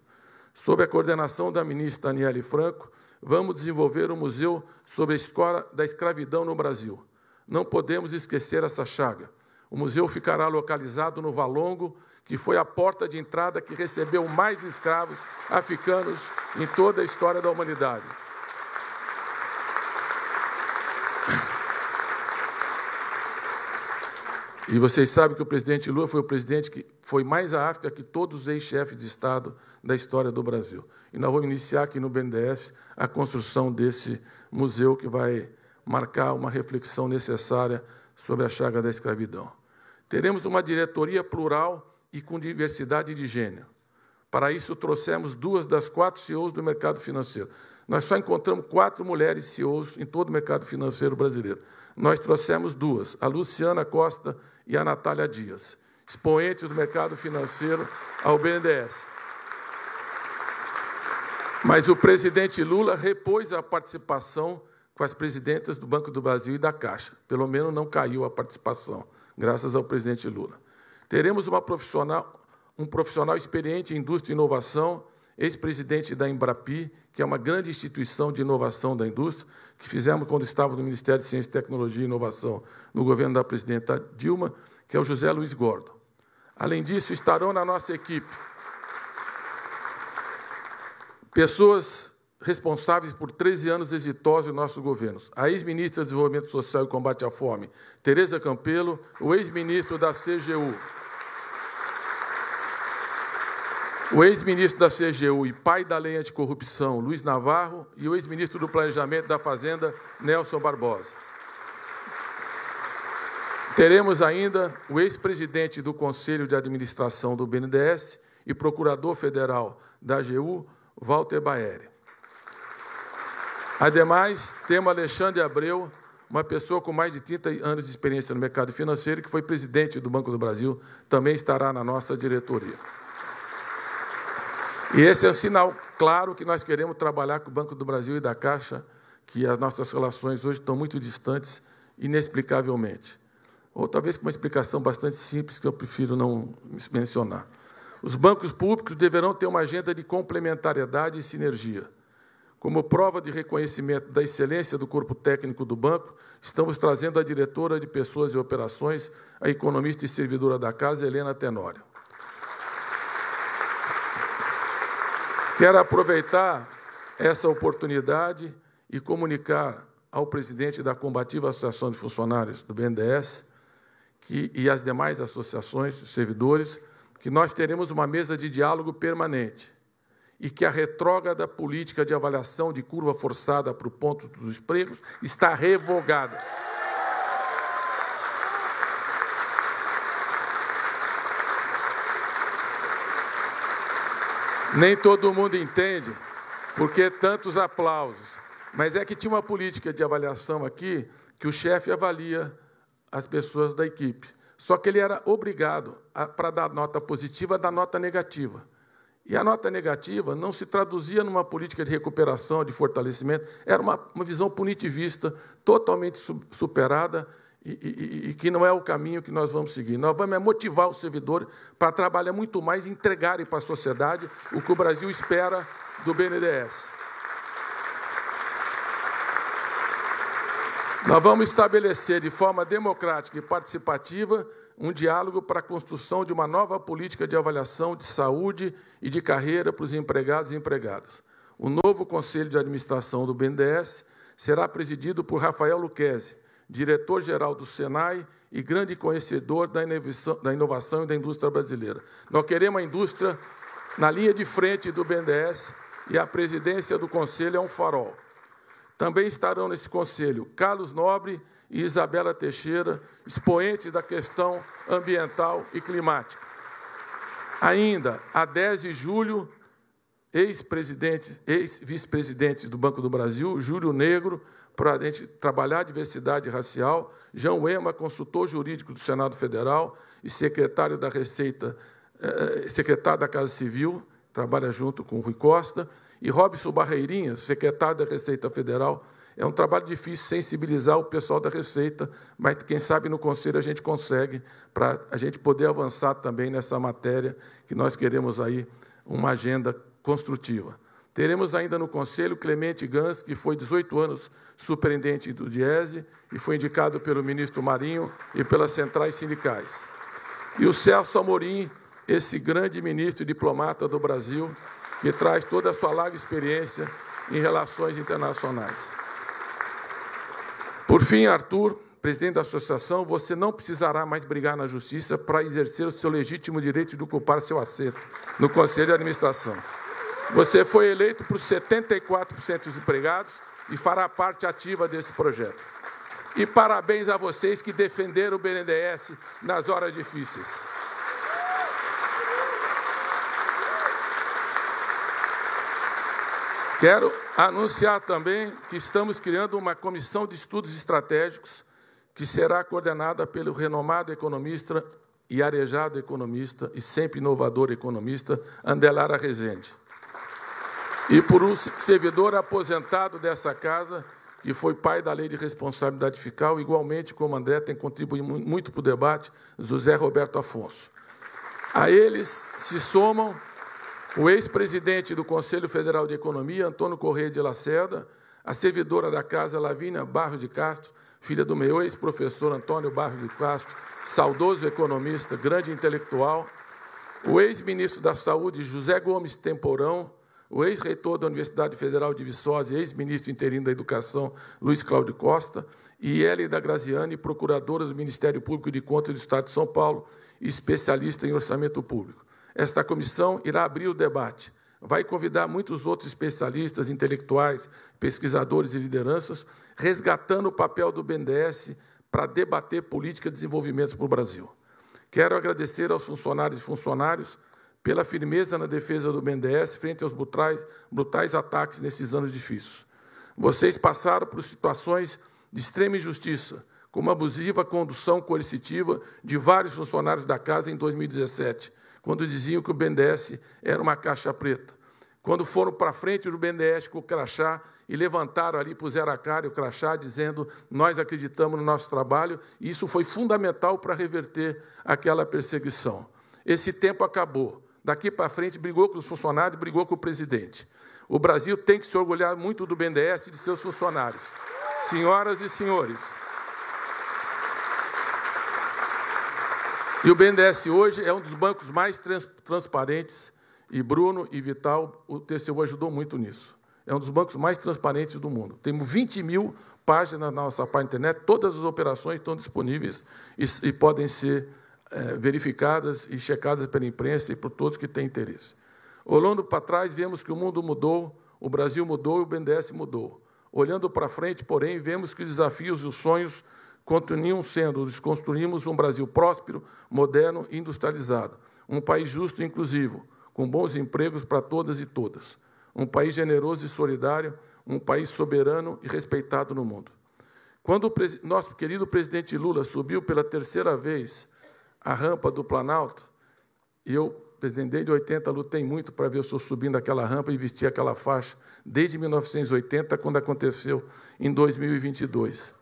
Sob a coordenação da ministra Daniele Franco, vamos desenvolver um museu sobre a história da escravidão no Brasil. Não podemos esquecer essa chaga. O museu ficará localizado no Valongo, que foi a porta de entrada que recebeu mais escravos africanos em toda a história da humanidade. E vocês sabem que o presidente Lula foi o presidente que foi mais à África que todos os ex-chefes de Estado da história do Brasil. E nós vamos iniciar aqui no BNDES a construção desse museu que vai marcar uma reflexão necessária sobre a chaga da escravidão. Teremos uma diretoria plural e com diversidade de gênero. Para isso, trouxemos duas das quatro CEOs do mercado financeiro. Nós só encontramos quatro mulheres CEOs em todo o mercado financeiro brasileiro. Nós trouxemos duas, a Luciana Costa e a Natália Dias, expoentes do mercado financeiro ao BNDES. Mas o presidente Lula repôs a participação com as presidentas do Banco do Brasil e da Caixa. Pelo menos não caiu a participação, graças ao presidente Lula. Teremos uma profissional, um profissional experiente em indústria e inovação ex-presidente da Embrapi, que é uma grande instituição de inovação da indústria, que fizemos quando estava no Ministério de Ciência, Tecnologia e Inovação, no governo da presidenta Dilma, que é o José Luiz Gordo. Além disso, estarão na nossa equipe pessoas responsáveis por 13 anos exitosos em nossos governos. A ex-ministra de Desenvolvimento Social e Combate à Fome, Tereza Campelo, o ex-ministro da CGU, O ex-ministro da CGU e pai da lei anticorrupção, Luiz Navarro, e o ex-ministro do Planejamento da Fazenda, Nelson Barbosa. Teremos ainda o ex-presidente do Conselho de Administração do BNDES e procurador federal da AGU, Walter Baeri. Ademais, temos Alexandre Abreu, uma pessoa com mais de 30 anos de experiência no mercado financeiro, que foi presidente do Banco do Brasil, também estará na nossa diretoria. E esse é o um sinal claro que nós queremos trabalhar com o Banco do Brasil e da Caixa, que as nossas relações hoje estão muito distantes, inexplicavelmente. Ou talvez com uma explicação bastante simples que eu prefiro não mencionar. Os bancos públicos deverão ter uma agenda de complementariedade e sinergia. Como prova de reconhecimento da excelência do corpo técnico do banco, estamos trazendo a diretora de Pessoas e Operações, a economista e servidora da casa, Helena Tenório. Quero aproveitar essa oportunidade e comunicar ao presidente da Combativa Associação de Funcionários do BNDES que, e às demais associações, servidores, que nós teremos uma mesa de diálogo permanente e que a retrógrada política de avaliação de curva forçada para o ponto dos empregos está revogada. Nem todo mundo entende porque tantos aplausos. Mas é que tinha uma política de avaliação aqui que o chefe avalia as pessoas da equipe. Só que ele era obrigado a, para dar nota positiva dar nota negativa. E a nota negativa não se traduzia numa política de recuperação, de fortalecimento, era uma, uma visão punitivista, totalmente superada e, e, e, que não é o caminho que nós vamos seguir. Nós vamos é motivar o servidor para trabalhar muito mais e entregarem para a sociedade o que o Brasil espera do BNDES. Nós vamos estabelecer de forma democrática e participativa um diálogo para a construção de uma nova política de avaliação de saúde e de carreira para os empregados e empregadas. O novo Conselho de Administração do BNDES será presidido por Rafael Luquezzi, diretor-geral do Senai e grande conhecedor da inovação, da inovação e da indústria brasileira. Nós queremos a indústria na linha de frente do BNDES e a presidência do Conselho é um farol. Também estarão nesse Conselho Carlos Nobre e Isabela Teixeira, expoentes da questão ambiental e climática. Ainda, a 10 de julho, ex-vice-presidente ex do Banco do Brasil, Júlio Negro, para a gente trabalhar a diversidade racial. Jean Uema, consultor jurídico do Senado Federal e secretário da Receita, eh, eh, secretário da Casa Civil, trabalha junto com Rui Costa, e Robson Barreirinha, secretário da Receita Federal. É um trabalho difícil sensibilizar o pessoal da Receita, mas quem sabe no Conselho a gente consegue para a gente poder avançar também nessa matéria que nós queremos aí uma agenda construtiva. Teremos ainda no Conselho Clemente Gans, que foi 18 anos superintendente do DIESE e foi indicado pelo ministro Marinho e pelas centrais sindicais. E o Celso Amorim, esse grande ministro e diplomata do Brasil, que traz toda a sua larga experiência em relações internacionais. Por fim, Arthur, presidente da associação, você não precisará mais brigar na justiça para exercer o seu legítimo direito de ocupar seu assento no Conselho de Administração. Você foi eleito por 74% dos empregados e fará parte ativa desse projeto. E parabéns a vocês que defenderam o BNDES nas horas difíceis. Quero anunciar também que estamos criando uma comissão de estudos estratégicos que será coordenada pelo renomado economista e arejado economista e sempre inovador economista Andelara Rezende. E por um servidor aposentado dessa casa, que foi pai da lei de responsabilidade fiscal, igualmente como André tem contribuído muito para o debate, José Roberto Afonso. A eles se somam o ex-presidente do Conselho Federal de Economia, Antônio Correia de Lacerda, a servidora da casa, Lavínia Barro de Castro, filha do meu ex-professor Antônio Barro de Castro, saudoso economista, grande intelectual, o ex-ministro da Saúde, José Gomes Temporão, o ex-reitor da Universidade Federal de Viçosa e ex-ministro interino da Educação, Luiz Cláudio Costa, e Hélida Graziani, procuradora do Ministério Público de Contas do Estado de São Paulo, especialista em orçamento público. Esta comissão irá abrir o debate, vai convidar muitos outros especialistas, intelectuais, pesquisadores e lideranças, resgatando o papel do BNDES para debater política de desenvolvimento para o Brasil. Quero agradecer aos funcionários e funcionários pela firmeza na defesa do BNDES frente aos brutais, brutais ataques nesses anos difíceis. Vocês passaram por situações de extrema injustiça, como a abusiva condução coercitiva de vários funcionários da casa em 2017, quando diziam que o BNDES era uma caixa preta. Quando foram para frente do BNDES com o crachá e levantaram ali, puseram a cara e o crachá, dizendo nós acreditamos no nosso trabalho, e isso foi fundamental para reverter aquela perseguição. Esse tempo acabou daqui para frente brigou com os funcionários, brigou com o presidente. O Brasil tem que se orgulhar muito do BNDES e de seus funcionários. Senhoras e senhores. E o BNDES hoje é um dos bancos mais trans transparentes, e Bruno e Vital, o TCU ajudou muito nisso. É um dos bancos mais transparentes do mundo. Temos 20 mil páginas na nossa página internet, todas as operações estão disponíveis e, e podem ser eh, verificadas e checadas pela imprensa e por todos que têm interesse. Olhando para trás, vemos que o mundo mudou, o Brasil mudou e o BNDES mudou. Olhando para frente, porém, vemos que os desafios e os sonhos continuam sendo os construímos um Brasil próspero, moderno e industrializado, um país justo e inclusivo, com bons empregos para todas e todas, um país generoso e solidário, um país soberano e respeitado no mundo. Quando o nosso querido presidente Lula subiu pela terceira vez a rampa do Planalto, e eu, presidente, desde 80 lutei muito para ver o senhor subindo aquela rampa e vestir aquela faixa, desde 1980, quando aconteceu em 2022.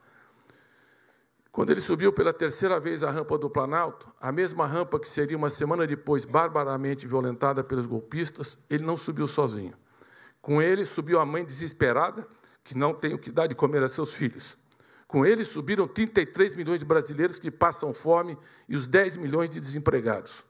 Quando ele subiu pela terceira vez a rampa do Planalto, a mesma rampa que seria uma semana depois barbaramente violentada pelos golpistas, ele não subiu sozinho. Com ele subiu a mãe desesperada, que não tem o que dar de comer a seus filhos. Com ele subiram 33 milhões de brasileiros que passam fome e os 10 milhões de desempregados.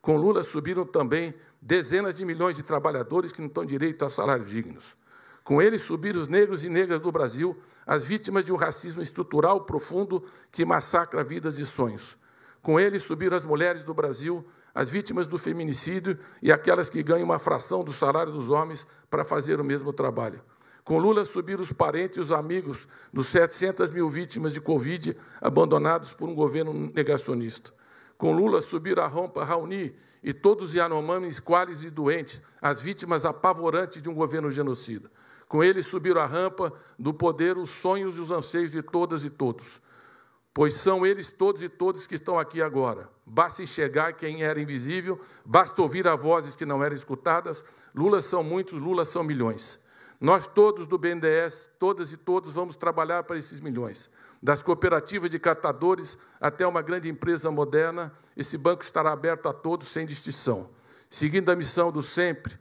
Com Lula subiram também dezenas de milhões de trabalhadores que não têm direito a salários dignos. Com ele subiram os negros e negras do Brasil, as vítimas de um racismo estrutural profundo que massacra vidas e sonhos. Com ele subiram as mulheres do Brasil, as vítimas do feminicídio e aquelas que ganham uma fração do salário dos homens para fazer o mesmo trabalho. Com Lula subiram os parentes e os amigos dos 700 mil vítimas de Covid abandonados por um governo negacionista. Com Lula subiram a rampa Raoni e todos os Yanomamis, quales e doentes, as vítimas apavorantes de um governo genocida. Com ele subiram a rampa do poder os sonhos e os anseios de todas e todos. Pois são eles todos e todos que estão aqui agora. Basta enxergar quem era invisível, basta ouvir as vozes que não eram escutadas. Lula são muitos, Lula são milhões. Nós todos do BNDES, todas e todos, vamos trabalhar para esses milhões. Das cooperativas de catadores até uma grande empresa moderna, esse banco estará aberto a todos sem distinção. Seguindo a missão do sempre,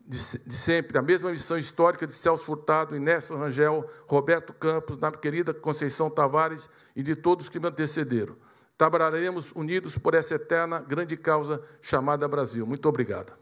de, de sempre, a mesma missão histórica de Celso Furtado, Inécio Rangel, Roberto Campos, da querida Conceição Tavares e de todos que me antecederam. Trabalharemos unidos por essa eterna grande causa chamada Brasil. Muito obrigado.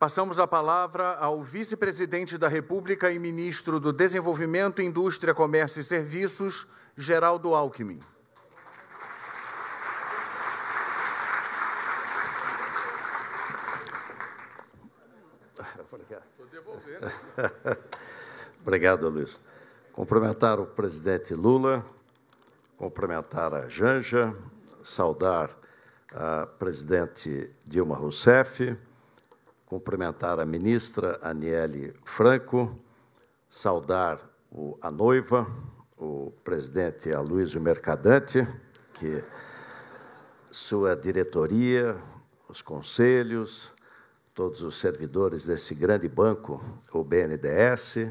Passamos a palavra ao vice-presidente da República e ministro do Desenvolvimento, Indústria, Comércio e Serviços, Geraldo Alckmin. Obrigado, Luiz. Cumprimentar o presidente Lula, cumprimentar a Janja, saudar a presidente Dilma Rousseff, cumprimentar a ministra Aniele Franco, saudar o, a noiva, o presidente Aloysio Mercadante, que sua diretoria, os conselhos, todos os servidores desse grande banco, o BNDES,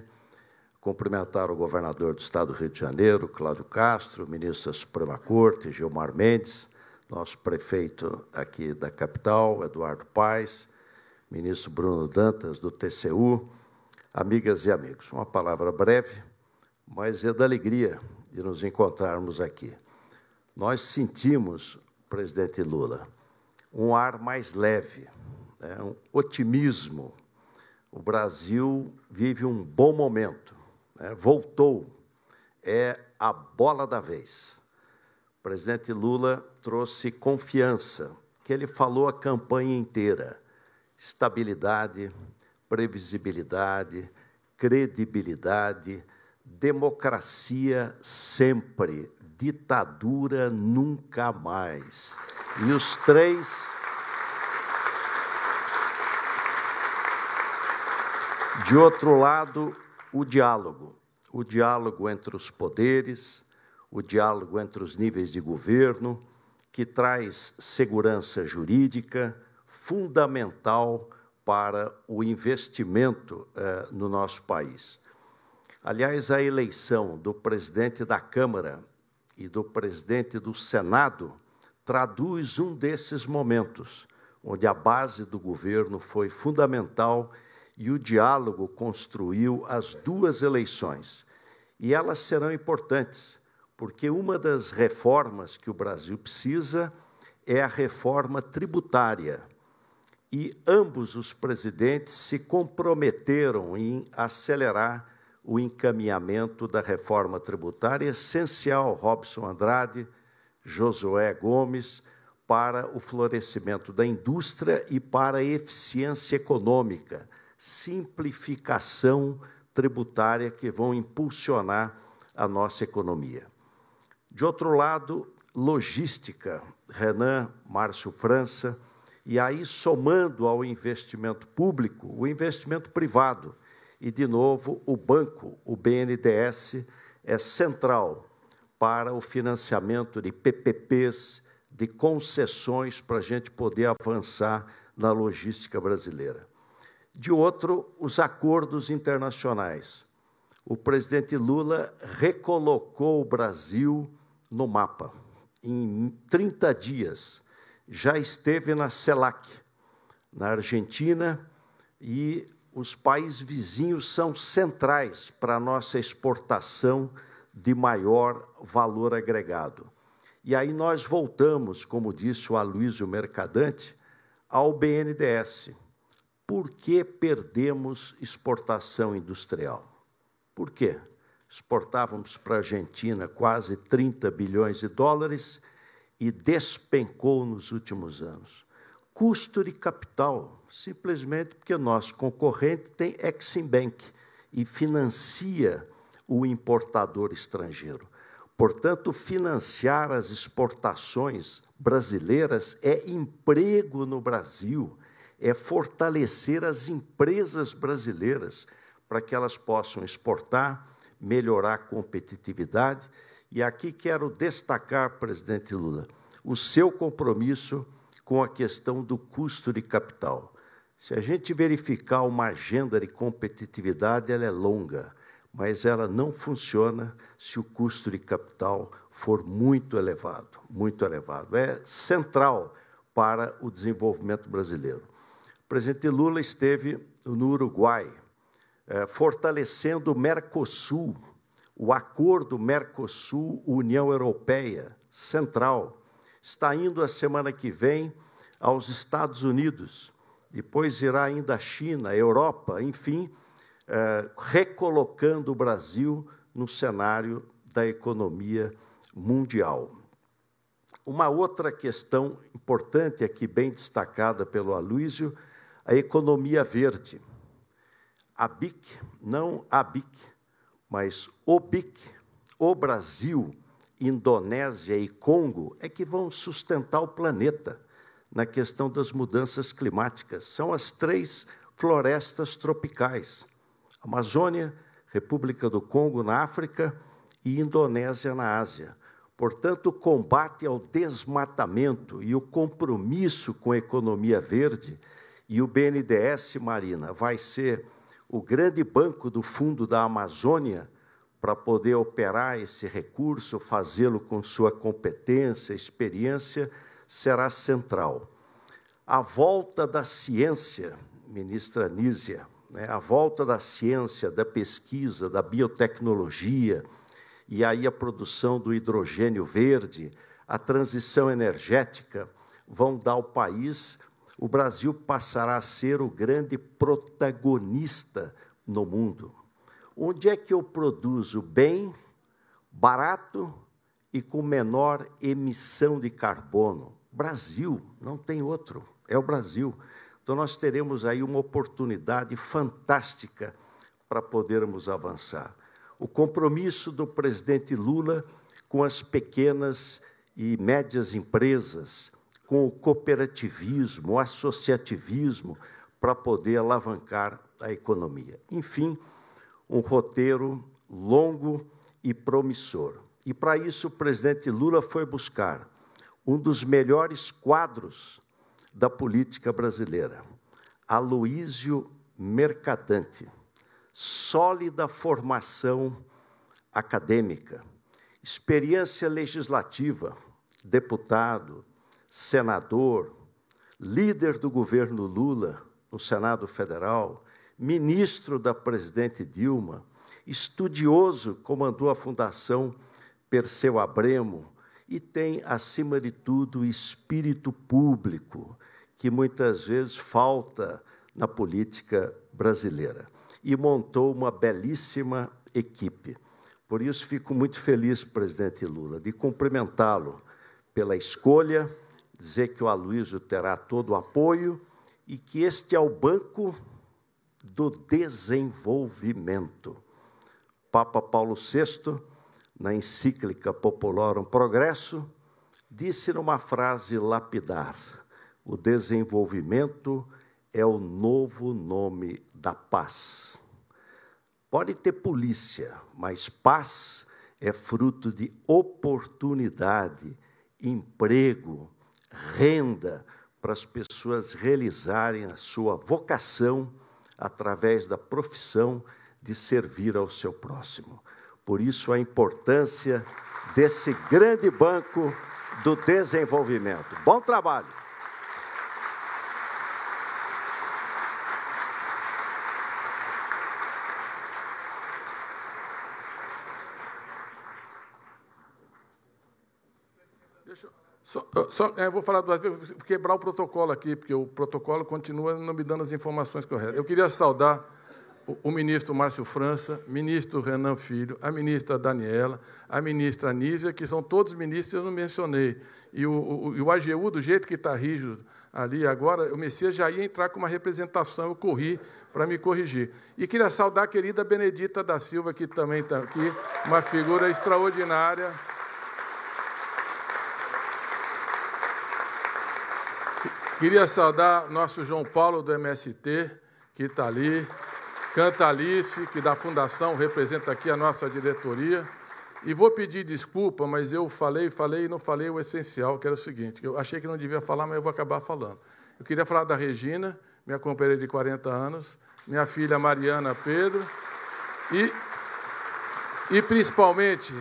cumprimentar o governador do Estado do Rio de Janeiro, Cláudio Castro, o ministro da Suprema Corte, Gilmar Mendes, nosso prefeito aqui da capital, Eduardo Paes, ministro Bruno Dantas, do TCU, amigas e amigos. Uma palavra breve, mas é da alegria de nos encontrarmos aqui. Nós sentimos, presidente Lula, um ar mais leve, né, um otimismo. O Brasil vive um bom momento, né, voltou, é a bola da vez. O presidente Lula trouxe confiança, que ele falou a campanha inteira estabilidade, previsibilidade, credibilidade, democracia sempre, ditadura nunca mais. E os três. De outro lado, o diálogo. O diálogo entre os poderes, o diálogo entre os níveis de governo, que traz segurança jurídica, fundamental para o investimento eh, no nosso país. Aliás, a eleição do presidente da Câmara e do presidente do Senado traduz um desses momentos, onde a base do governo foi fundamental e o diálogo construiu as duas eleições. E elas serão importantes, porque uma das reformas que o Brasil precisa é a reforma tributária e ambos os presidentes se comprometeram em acelerar o encaminhamento da reforma tributária, essencial, Robson Andrade, Josué Gomes, para o florescimento da indústria e para a eficiência econômica, simplificação tributária que vão impulsionar a nossa economia. De outro lado, logística. Renan, Márcio França, e aí, somando ao investimento público, o investimento privado. E, de novo, o banco, o BNDES, é central para o financiamento de PPPs, de concessões, para a gente poder avançar na logística brasileira. De outro, os acordos internacionais. O presidente Lula recolocou o Brasil no mapa em 30 dias já esteve na CELAC, na Argentina, e os países vizinhos são centrais para a nossa exportação de maior valor agregado. E aí nós voltamos, como disse o Aloysio Mercadante, ao BNDES. Por que perdemos exportação industrial? Por quê? Exportávamos para a Argentina quase 30 bilhões de dólares e despencou nos últimos anos. Custo de capital, simplesmente porque nosso concorrente tem Exim Bank e financia o importador estrangeiro. Portanto, financiar as exportações brasileiras é emprego no Brasil, é fortalecer as empresas brasileiras para que elas possam exportar, melhorar a competitividade e aqui quero destacar, presidente Lula, o seu compromisso com a questão do custo de capital. Se a gente verificar uma agenda de competitividade, ela é longa, mas ela não funciona se o custo de capital for muito elevado, muito elevado. É central para o desenvolvimento brasileiro. O presidente Lula esteve no Uruguai, eh, fortalecendo o Mercosul, o acordo Mercosul-União Europeia Central está indo a semana que vem aos Estados Unidos, depois irá ainda à China, Europa, enfim, eh, recolocando o Brasil no cenário da economia mundial. Uma outra questão importante aqui, bem destacada pelo Aloysio, a economia verde. A BIC, não a BIC, mas o BIC, o Brasil, Indonésia e Congo é que vão sustentar o planeta na questão das mudanças climáticas. São as três florestas tropicais: Amazônia, República do Congo na África e Indonésia na Ásia. Portanto, o combate ao desmatamento e o compromisso com a economia verde e o BNDES Marina vai ser o grande banco do fundo da Amazônia para poder operar esse recurso, fazê-lo com sua competência, experiência, será central. A volta da ciência, ministra Nízia, né, a volta da ciência, da pesquisa, da biotecnologia, e aí a produção do hidrogênio verde, a transição energética, vão dar ao país o Brasil passará a ser o grande protagonista no mundo. Onde é que eu produzo bem, barato e com menor emissão de carbono? Brasil, não tem outro, é o Brasil. Então, nós teremos aí uma oportunidade fantástica para podermos avançar. O compromisso do presidente Lula com as pequenas e médias empresas, com o cooperativismo, o associativismo, para poder alavancar a economia. Enfim, um roteiro longo e promissor. E para isso o presidente Lula foi buscar um dos melhores quadros da política brasileira, Aloísio Mercadante. Sólida formação acadêmica, experiência legislativa, deputado, senador, líder do governo Lula no Senado Federal, ministro da presidente Dilma, estudioso, comandou a Fundação Perseu Abremo e tem, acima de tudo, espírito público, que muitas vezes falta na política brasileira. E montou uma belíssima equipe. Por isso, fico muito feliz, presidente Lula, de cumprimentá-lo pela escolha dizer que o Aloysio terá todo o apoio e que este é o banco do desenvolvimento. Papa Paulo VI, na encíclica Populorum Progresso, disse numa frase lapidar: o desenvolvimento é o novo nome da paz. Pode ter polícia, mas paz é fruto de oportunidade, emprego, renda para as pessoas realizarem a sua vocação através da profissão de servir ao seu próximo. Por isso, a importância desse grande banco do desenvolvimento. Bom trabalho! Só, só, é, vou falar duas vezes, quebrar o protocolo aqui, porque o protocolo continua não me dando as informações corretas. Eu queria saudar o, o ministro Márcio França, ministro Renan Filho, a ministra Daniela, a ministra Nízia, que são todos ministros que eu não mencionei. E o, o, o AGU, do jeito que está rígido ali agora, o Messias já ia entrar com uma representação, eu corri para me corrigir. E queria saudar a querida Benedita da Silva, que também está aqui, uma figura extraordinária. Queria saudar nosso João Paulo do MST, que está ali, Cantalice, que da Fundação representa aqui a nossa diretoria. E vou pedir desculpa, mas eu falei, falei e não falei o essencial, que era o seguinte: eu achei que não devia falar, mas eu vou acabar falando. Eu queria falar da Regina, minha companheira de 40 anos, minha filha Mariana Pedro, e, e principalmente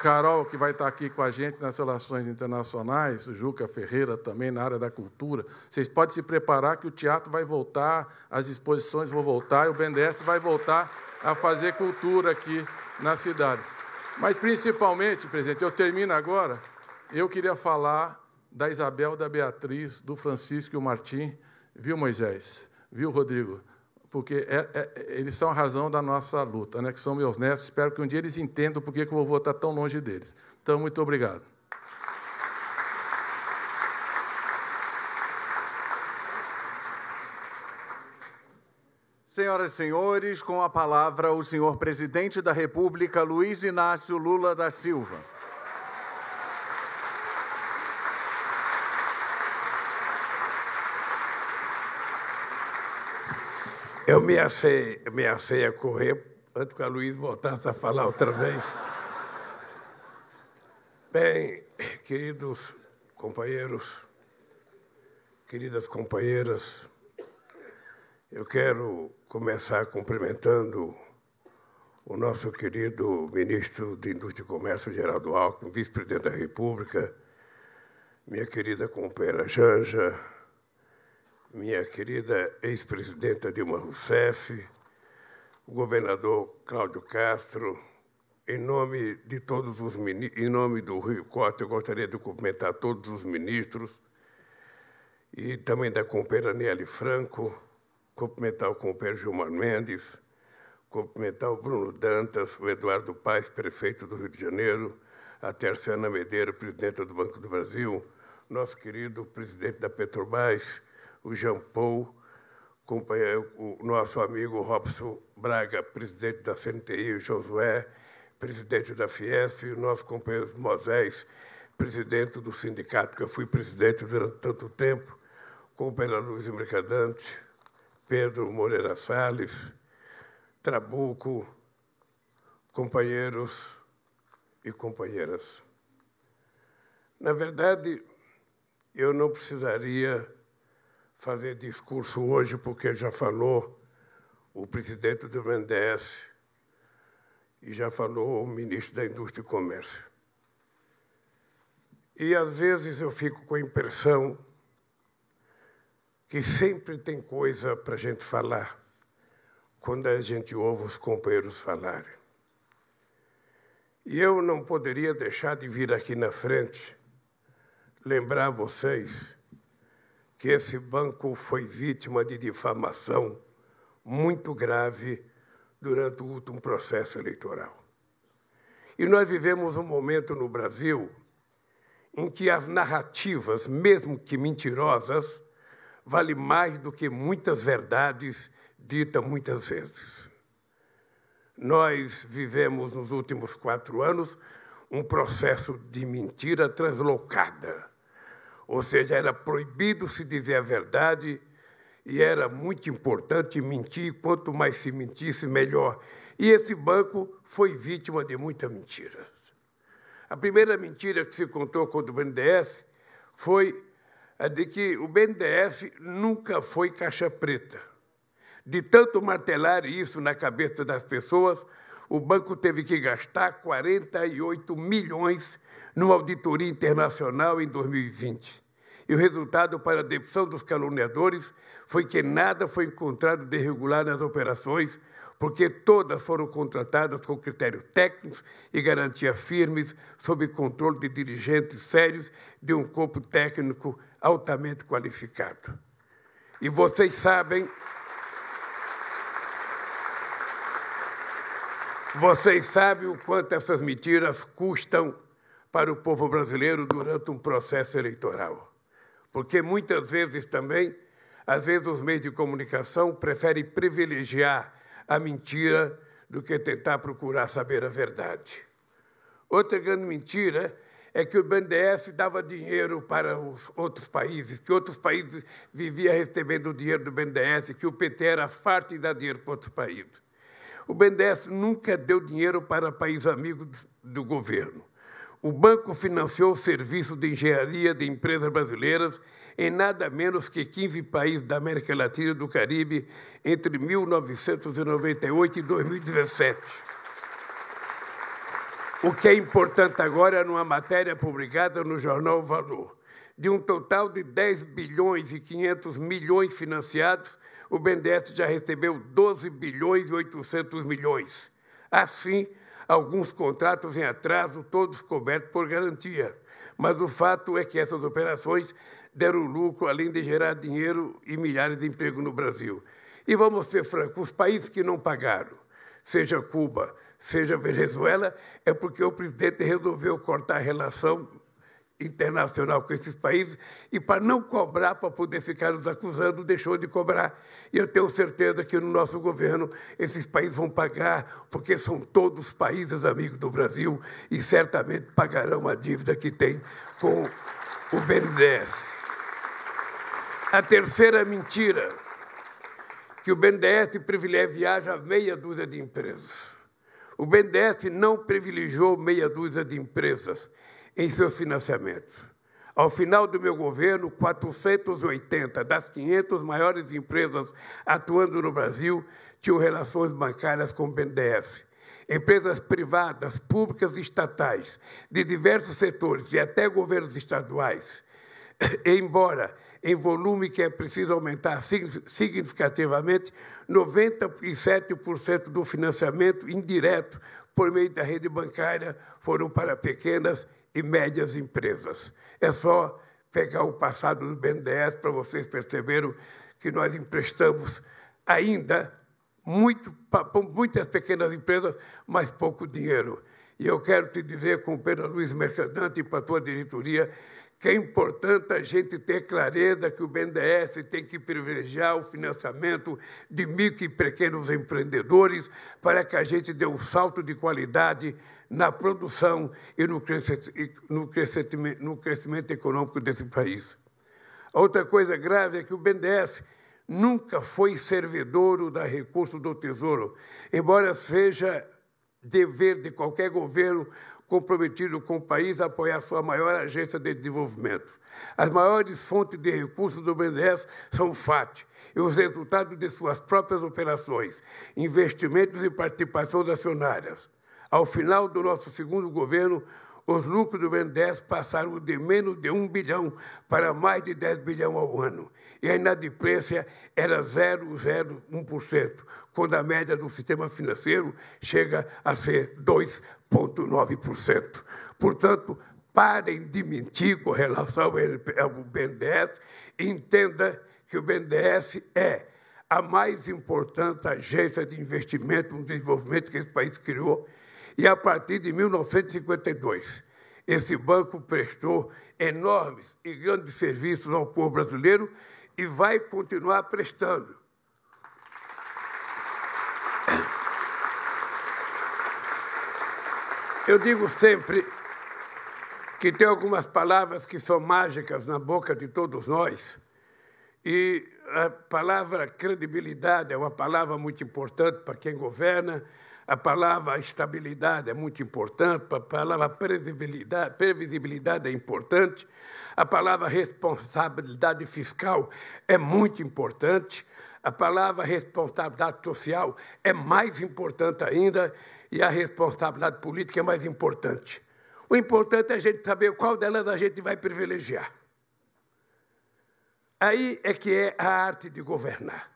Carol, que vai estar aqui com a gente nas relações internacionais, Juca Ferreira também na área da cultura. Vocês podem se preparar que o teatro vai voltar, as exposições vão voltar e o BNDES vai voltar a fazer cultura aqui na cidade. Mas principalmente, presidente, eu termino agora. Eu queria falar da Isabel, da Beatriz, do Francisco e o Martim, viu, Moisés? Viu, Rodrigo? porque é, é, eles são a razão da nossa luta, né? que são meus netos. Espero que um dia eles entendam por que o vovô está tão longe deles. Então, muito obrigado. Senhoras e senhores, com a palavra o senhor presidente da República, Luiz Inácio Lula da Silva. Eu me assei, me assei a correr antes que a Luiz voltasse a falar outra vez. Bem, queridos companheiros, queridas companheiras, eu quero começar cumprimentando o nosso querido ministro de Indústria e Comércio, Geraldo Alckmin, vice-presidente da República, minha querida companheira Janja, minha querida ex-presidenta Dilma Rousseff, o governador Cláudio Castro, em nome de todos os em nome do Rio Corte, eu gostaria de cumprimentar todos os ministros e também da companheira Nelly Franco, cumprimentar o companheiro Gilmar Mendes, cumprimentar o Bruno Dantas, o Eduardo Paes, prefeito do Rio de Janeiro, a Terciana Medeiro, presidenta do Banco do Brasil, nosso querido presidente da Petrobras, o Jean Paul, o nosso amigo Robson Braga, presidente da CNTI, o Josué, presidente da Fiesp, e o nosso companheiro Moisés, presidente do sindicato, que eu fui presidente durante tanto tempo, o companheiro Luiz Mercadante, Pedro Moreira Salles, Trabuco, companheiros e companheiras. Na verdade, eu não precisaria fazer discurso hoje, porque já falou o presidente do BNDES e já falou o ministro da Indústria e Comércio. E às vezes eu fico com a impressão que sempre tem coisa para a gente falar quando a gente ouve os companheiros falarem. E eu não poderia deixar de vir aqui na frente lembrar vocês que esse banco foi vítima de difamação muito grave durante o último processo eleitoral. E nós vivemos um momento no Brasil em que as narrativas, mesmo que mentirosas, valem mais do que muitas verdades ditas muitas vezes. Nós vivemos nos últimos quatro anos um processo de mentira translocada ou seja, era proibido se dizer a verdade e era muito importante mentir, quanto mais se mentisse, melhor. E esse banco foi vítima de muitas mentiras. A primeira mentira que se contou contra o BNDES foi a de que o BNDES nunca foi caixa preta. De tanto martelar isso na cabeça das pessoas, o banco teve que gastar 48 milhões numa auditoria internacional em 2020. E o resultado para a decepção dos caluniadores foi que nada foi encontrado de irregular nas operações, porque todas foram contratadas com critérios técnicos e garantias firmes, sob controle de dirigentes sérios de um corpo técnico altamente qualificado. E vocês sabem. Vocês sabem o quanto essas mentiras custam para o povo brasileiro durante um processo eleitoral. Porque muitas vezes também, às vezes os meios de comunicação preferem privilegiar a mentira do que tentar procurar saber a verdade. Outra grande mentira é que o BNDES dava dinheiro para os outros países, que outros países viviam recebendo dinheiro do BNDES, que o PT era farto de dar dinheiro para outros países. O BNDES nunca deu dinheiro para país amigo do governo o banco financiou serviços de engenharia de empresas brasileiras em nada menos que 15 países da América Latina e do Caribe entre 1998 e 2017. O que é importante agora é numa matéria publicada no jornal Valor. De um total de 10 bilhões e 500 milhões financiados, o BNDES já recebeu 12 bilhões e 800 milhões. Assim, Alguns contratos em atraso, todos cobertos por garantia. Mas o fato é que essas operações deram lucro, além de gerar dinheiro e milhares de empregos no Brasil. E vamos ser francos: os países que não pagaram, seja Cuba, seja Venezuela, é porque o presidente resolveu cortar a relação internacional com esses países e, para não cobrar, para poder ficar nos acusando, deixou de cobrar. E eu tenho certeza que no nosso governo esses países vão pagar, porque são todos países amigos do Brasil e certamente pagarão a dívida que tem com o BNDES. A terceira mentira, que o BNDES privilegiava meia dúzia de empresas. O BNDES não privilegiou meia dúzia de empresas em seus financiamentos. Ao final do meu governo, 480 das 500 maiores empresas atuando no Brasil tinham relações bancárias com o BNDES. Empresas privadas, públicas e estatais, de diversos setores e até governos estaduais. E, embora em volume que é preciso aumentar significativamente, 97% do financiamento indireto por meio da rede bancária foram para pequenas e médias empresas. É só pegar o passado do BNDES para vocês perceberam que nós emprestamos ainda muito, muitas pequenas empresas, mas pouco dinheiro. E eu quero te dizer, com Pedro Luiz Mercadante e para a tua diretoria, que é importante a gente ter clareza que o BNDES tem que privilegiar o financiamento de micro e pequenos empreendedores para que a gente dê um salto de qualidade na produção e no crescimento, no crescimento econômico desse país. A outra coisa grave é que o BNDES nunca foi servidor da recurso do Tesouro, embora seja dever de qualquer governo comprometido com o país apoiar sua maior agência de desenvolvimento. As maiores fontes de recursos do BNDES são o FAT e os resultados de suas próprias operações, investimentos e participações acionárias. Ao final do nosso segundo governo, os lucros do BNDES passaram de menos de 1 bilhão para mais de 10 bilhão ao ano. E a inadimplência era 0,01%, quando a média do sistema financeiro chega a ser 2,9%. Portanto, parem de mentir com relação ao BNDES e entenda que o BNDES é a mais importante agência de investimento no desenvolvimento que esse país criou e a partir de 1952, esse banco prestou enormes e grandes serviços ao povo brasileiro e vai continuar prestando. Eu digo sempre que tem algumas palavras que são mágicas na boca de todos nós. E a palavra credibilidade é uma palavra muito importante para quem governa, a palavra estabilidade é muito importante, a palavra previsibilidade, previsibilidade é importante, a palavra responsabilidade fiscal é muito importante, a palavra responsabilidade social é mais importante ainda e a responsabilidade política é mais importante. O importante é a gente saber qual delas a gente vai privilegiar. Aí é que é a arte de governar.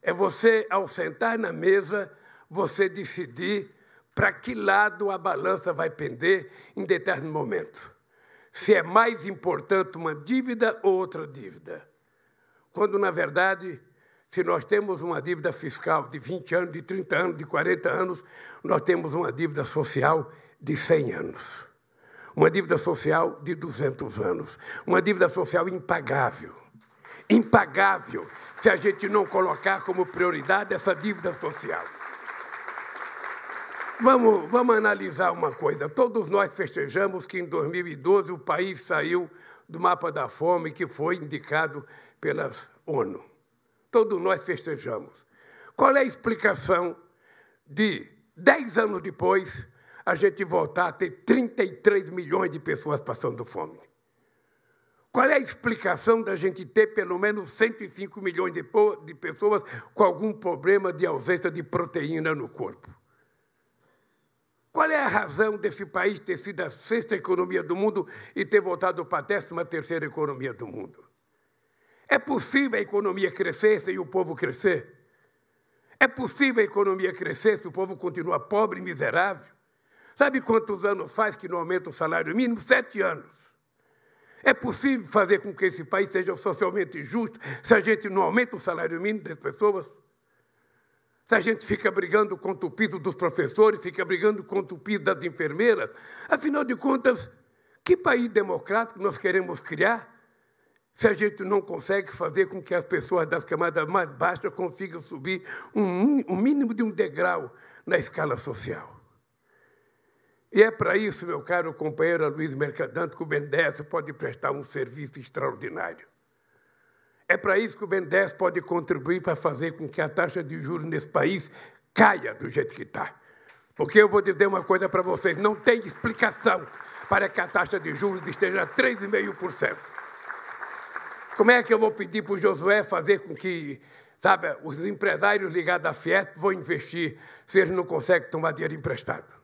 É você, ao sentar na mesa, você decidir para que lado a balança vai pender em determinado momento. Se é mais importante uma dívida ou outra dívida. Quando, na verdade, se nós temos uma dívida fiscal de 20 anos, de 30 anos, de 40 anos, nós temos uma dívida social de 100 anos. Uma dívida social de 200 anos. Uma dívida social impagável. Impagável se a gente não colocar como prioridade essa dívida social. Vamos, vamos analisar uma coisa. Todos nós festejamos que em 2012 o país saiu do mapa da fome que foi indicado pela ONU. Todos nós festejamos. Qual é a explicação de, dez anos depois, a gente voltar a ter 33 milhões de pessoas passando fome? Qual é a explicação da gente ter pelo menos 105 milhões de pessoas com algum problema de ausência de proteína no corpo? Qual é a razão desse país ter sido a sexta economia do mundo e ter voltado para a décima terceira economia do mundo? É possível a economia crescer sem o povo crescer? É possível a economia crescer se o povo continua pobre e miserável? Sabe quantos anos faz que não aumenta o salário mínimo? Sete anos. É possível fazer com que esse país seja socialmente justo se a gente não aumenta o salário mínimo das pessoas? Se a gente fica brigando com o tupido dos professores, fica brigando com o tupido das enfermeiras, afinal de contas, que país democrático nós queremos criar se a gente não consegue fazer com que as pessoas das camadas mais baixas consigam subir um, um mínimo de um degrau na escala social? E é para isso, meu caro companheiro Luiz Mercadante, que o BNDES pode prestar um serviço extraordinário. É para isso que o BNDES pode contribuir para fazer com que a taxa de juros nesse país caia do jeito que está. Porque eu vou dizer uma coisa para vocês: não tem explicação para que a taxa de juros esteja 3,5%. Como é que eu vou pedir para o Josué fazer com que, sabe, os empresários ligados à Fiat vão investir se eles não conseguem tomar dinheiro emprestado?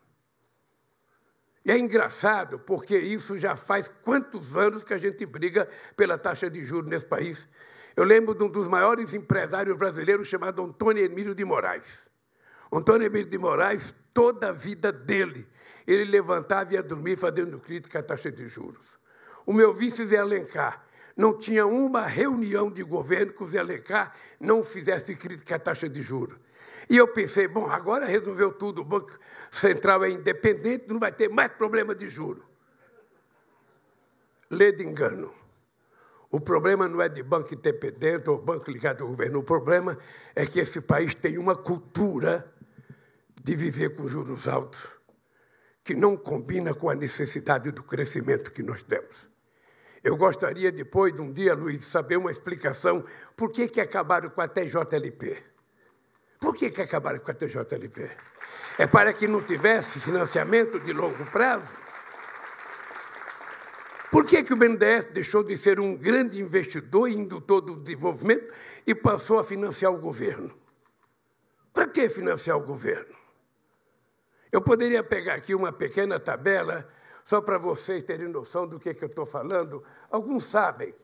E é engraçado, porque isso já faz quantos anos que a gente briga pela taxa de juros nesse país? Eu lembro de um dos maiores empresários brasileiros chamado Antônio Emílio de Moraes. Antônio Emílio de Moraes, toda a vida dele, ele levantava e ia dormir fazendo crítica à taxa de juros. O meu vice Zé Alencar não tinha uma reunião de governo que o Zé Alencar não fizesse crítica à taxa de juros. E eu pensei, bom, agora resolveu tudo, o Banco Central é independente, não vai ter mais problema de juro. Lê de engano. O problema não é de banco independente ou banco ligado ao governo. O problema é que esse país tem uma cultura de viver com juros altos que não combina com a necessidade do crescimento que nós temos. Eu gostaria depois de um dia, Luiz, saber uma explicação por que, que acabaram com a TJLP. Por que, que acabaram com a TJLP? É para que não tivesse financiamento de longo prazo? Por que, que o BNDES deixou de ser um grande investidor e indutor do desenvolvimento e passou a financiar o governo? Para que financiar o governo? Eu poderia pegar aqui uma pequena tabela, só para vocês terem noção do que, que eu estou falando. Alguns sabem,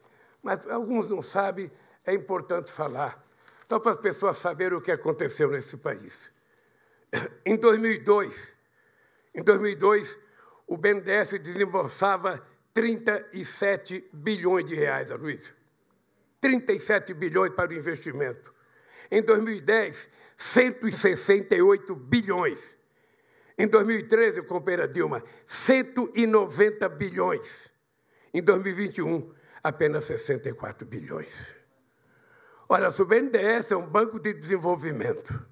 mas alguns não sabem, é importante falar. Só para as pessoas saberem o que aconteceu nesse país. Em 2002, em 2002 o BNDES desembolsava 37 bilhões de reais, Aloysio. 37 bilhões para o investimento. Em 2010, 168 bilhões. Em 2013, companheira Dilma, 190 bilhões. Em 2021, apenas 64 bilhões. Ora, o BNDES é um banco de desenvolvimento.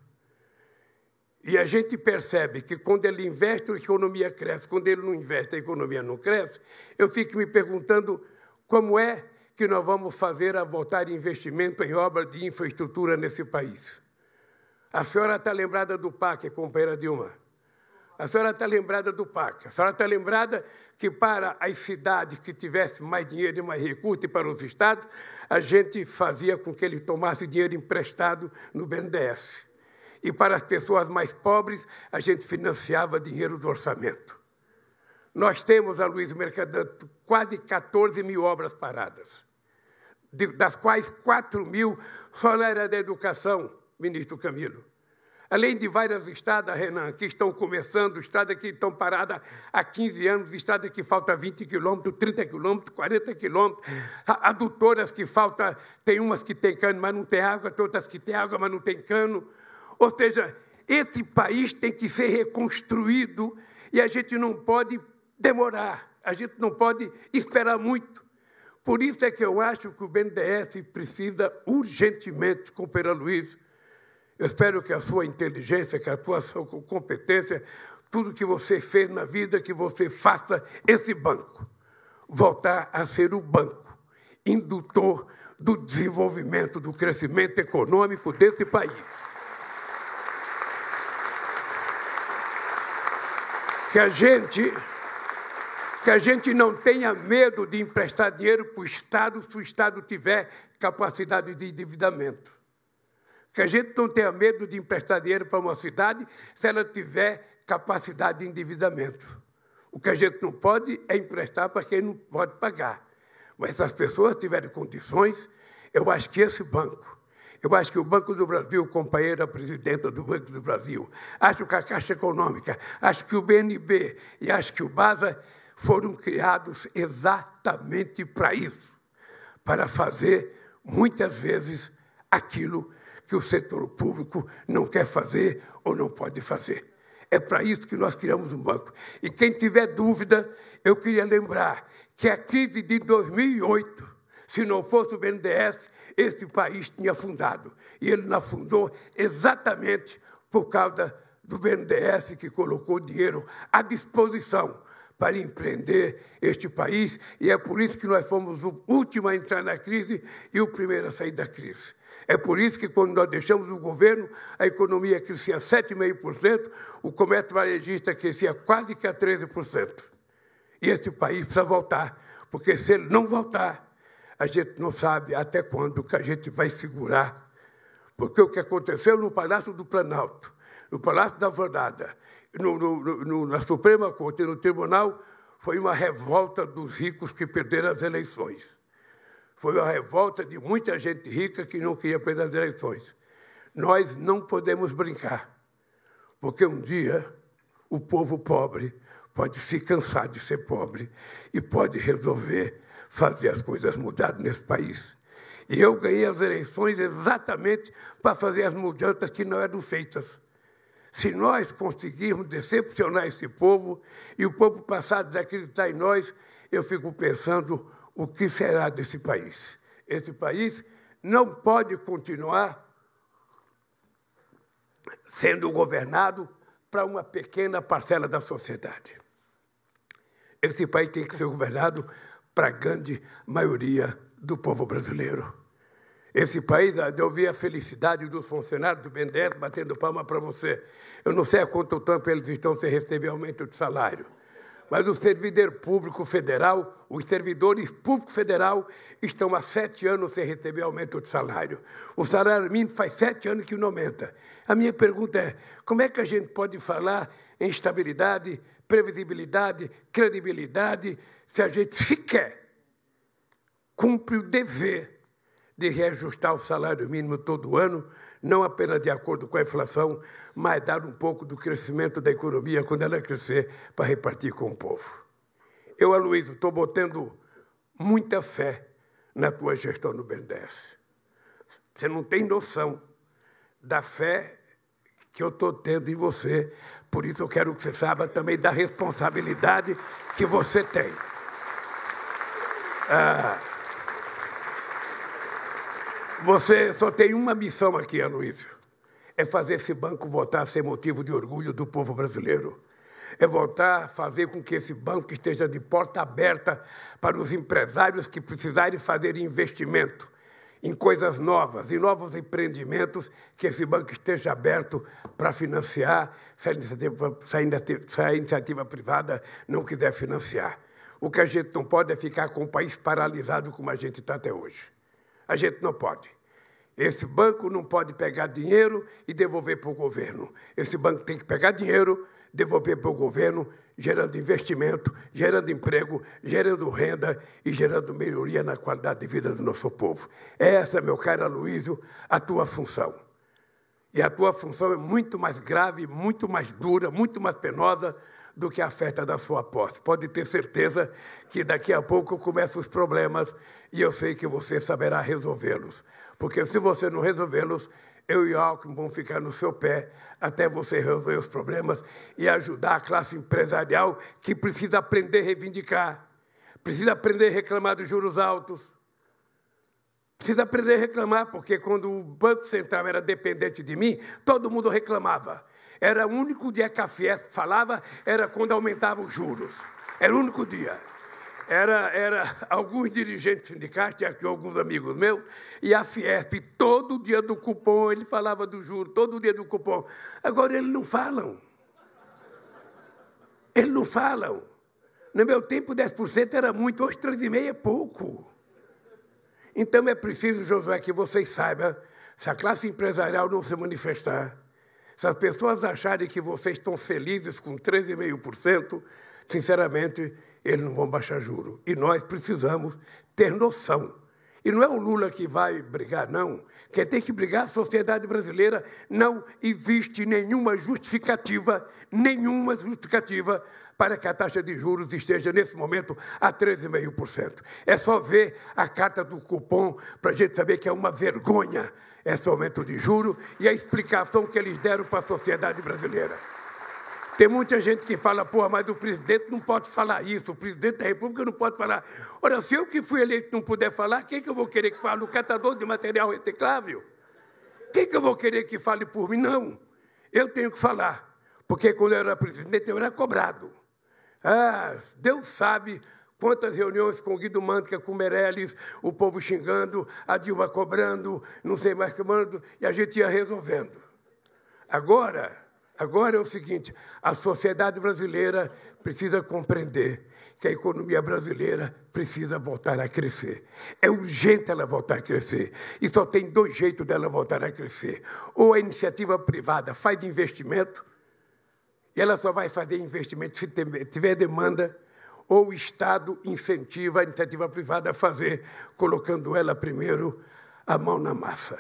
E a gente percebe que quando ele investe, a economia cresce. Quando ele não investe, a economia não cresce. Eu fico me perguntando como é que nós vamos fazer a voltar investimento em obras de infraestrutura nesse país. A senhora está lembrada do PAC, companheira Dilma. A senhora está lembrada do PAC. A senhora está lembrada que para as cidades que tivessem mais dinheiro e mais recursos e para os estados, a gente fazia com que eles tomassem dinheiro emprestado no BNDES. E para as pessoas mais pobres, a gente financiava dinheiro do orçamento. Nós temos, a Luiz Mercadante, quase 14 mil obras paradas, das quais 4 mil só na era da educação, ministro Camilo. Além de várias estradas, Renan, que estão começando, estradas que estão paradas há 15 anos, estradas que falta 20 quilômetros, 30 quilômetros, 40 quilômetros, adutoras que falta, tem umas que tem cano, mas não tem água, tem outras que tem água, mas não tem cano. Ou seja, esse país tem que ser reconstruído e a gente não pode demorar, a gente não pode esperar muito. Por isso é que eu acho que o BNDES precisa urgentemente, com Pera Luiz, eu espero que a sua inteligência, que a sua competência, tudo que você fez na vida, que você faça esse banco voltar a ser o banco indutor do desenvolvimento, do crescimento econômico desse país. que a gente que a gente não tenha medo de emprestar dinheiro para o Estado se o Estado tiver capacidade de endividamento. Que a gente não tenha medo de emprestar dinheiro para uma cidade se ela tiver capacidade de endividamento. O que a gente não pode é emprestar para quem não pode pagar. Mas se as pessoas tiverem condições, eu acho que esse banco eu acho que o Banco do Brasil, companheira presidenta do Banco do Brasil, acho que a Caixa Econômica, acho que o BNB e acho que o BASA foram criados exatamente para isso, para fazer, muitas vezes, aquilo que o setor público não quer fazer ou não pode fazer. É para isso que nós criamos um banco. E quem tiver dúvida, eu queria lembrar que a crise de 2008, se não fosse o BNDES, este país tinha fundado. E ele não afundou exatamente por causa do BNDES, que colocou dinheiro à disposição para empreender este país, e é por isso que nós fomos o último a entrar na crise e o primeiro a sair da crise. É por isso que, quando nós deixamos o governo, a economia crescia 7,5%, o comércio varejista crescia quase que a 13%. E este país precisa voltar, porque se ele não voltar, a gente não sabe até quando que a gente vai segurar. Porque o que aconteceu no Palácio do Planalto, no Palácio da Alvorada, no, no, no, na Suprema Corte e no Tribunal, foi uma revolta dos ricos que perderam as eleições. Foi uma revolta de muita gente rica que não queria perder as eleições. Nós não podemos brincar, porque um dia o povo pobre pode se cansar de ser pobre e pode resolver fazer as coisas mudarem nesse país. E eu ganhei as eleições exatamente para fazer as mudanças que não eram é feitas. Se nós conseguirmos decepcionar esse povo e o povo passar a desacreditar em nós, eu fico pensando o que será desse país. Esse país não pode continuar sendo governado para uma pequena parcela da sociedade. Esse país tem que ser governado para a grande maioria do povo brasileiro. Esse país, eu vi a felicidade dos funcionários do BNDES batendo palma para você. Eu não sei há quanto tempo eles estão sem receber aumento de salário. Mas o servidor público federal, os servidores públicos federal estão há sete anos sem receber aumento de salário. O salário mínimo faz sete anos que não aumenta. A minha pergunta é, como é que a gente pode falar em estabilidade, previsibilidade, credibilidade, se a gente sequer cumpre o dever de reajustar o salário mínimo todo ano, não apenas de acordo com a inflação, mas dar um pouco do crescimento da economia quando ela crescer para repartir com o povo. Eu, Aloysio, estou botando muita fé na tua gestão no BNDES. Você não tem noção da fé que eu estou tendo em você. Por isso eu quero que você saiba também da responsabilidade que você tem. Ah. Você só tem uma missão aqui, Aloysio. É fazer esse banco voltar a ser motivo de orgulho do povo brasileiro. É voltar a fazer com que esse banco esteja de porta aberta para os empresários que precisarem fazer investimento em coisas novas, em novos empreendimentos, que esse banco esteja aberto para financiar, se a iniciativa, se a iniciativa privada não quiser financiar. O que a gente não pode é ficar com o país paralisado como a gente está até hoje. A gente não pode. Esse banco não pode pegar dinheiro e devolver para o governo. Esse banco tem que pegar dinheiro, devolver para o governo, gerando investimento, gerando emprego, gerando renda e gerando melhoria na qualidade de vida do nosso povo. Essa, meu caro é a tua função. E a tua função é muito mais grave, muito mais dura, muito mais penosa do que afeta da sua posse. Pode ter certeza que daqui a pouco começam os problemas e eu sei que você saberá resolvê-los. Porque se você não resolvê-los, eu e o Alckmin vão ficar no seu pé até você resolver os problemas e ajudar a classe empresarial que precisa aprender a reivindicar, precisa aprender a reclamar dos juros altos, precisa aprender a reclamar, porque quando o Banco Central era dependente de mim, todo mundo reclamava. Era o único dia que a Fiesp falava, era quando aumentavam os juros. Era o único dia. Era, era alguns dirigentes sindicais, tinha aqui alguns amigos meus, e a Fiesp, todo dia do cupom, ele falava do juro, todo dia do cupom. Agora eles não falam. Eles não falam. No meu tempo, 10% era muito, hoje 3,5% é pouco. Então é preciso, Josué, que vocês saibam, se a classe empresarial não se manifestar, se as pessoas acharem que vocês estão felizes com 13,5%, sinceramente, eles não vão baixar juro. E nós precisamos ter noção. E não é o Lula que vai brigar, não. Quem tem que brigar é a sociedade brasileira. Não existe nenhuma justificativa, nenhuma justificativa para que a taxa de juros esteja, nesse momento, a 13,5%. É só ver a carta do cupom para a gente saber que é uma vergonha esse aumento de juro e a explicação que eles deram para a sociedade brasileira. Tem muita gente que fala, porra, mas o presidente não pode falar isso, o presidente da República não pode falar. Ora, se eu que fui eleito não puder falar, quem que eu vou querer que fale? O catador de material reciclável? Quem que eu vou querer que fale por mim? Não. Eu tenho que falar, porque quando eu era presidente eu era cobrado. Ah, Deus sabe Quantas reuniões com Guido Mantica, com Meirelles, o povo xingando, a Dilma cobrando, não sei mais que mando, e a gente ia resolvendo. Agora, agora é o seguinte, a sociedade brasileira precisa compreender que a economia brasileira precisa voltar a crescer. É urgente ela voltar a crescer. E só tem dois jeitos dela voltar a crescer. Ou a iniciativa privada faz investimento, e ela só vai fazer investimento se tiver demanda, ou o Estado incentiva a iniciativa privada a fazer, colocando ela primeiro a mão na massa.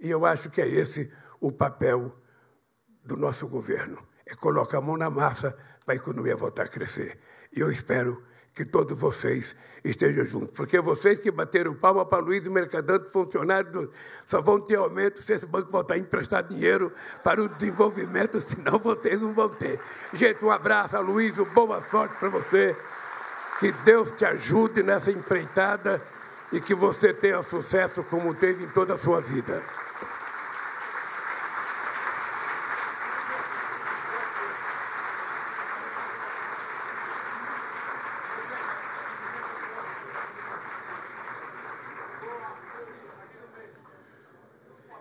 E eu acho que é esse o papel do nosso governo: é colocar a mão na massa para a economia voltar a crescer. E eu espero que todos vocês estejam juntos, porque vocês que bateram palma para Luiz Mercadante, funcionário, só vão ter aumento se esse banco voltar a emprestar dinheiro para o desenvolvimento, senão vocês não vão ter. Gente, um abraço, Luiz, boa sorte para você. Que Deus te ajude nessa empreitada e que você tenha sucesso como teve em toda a sua vida.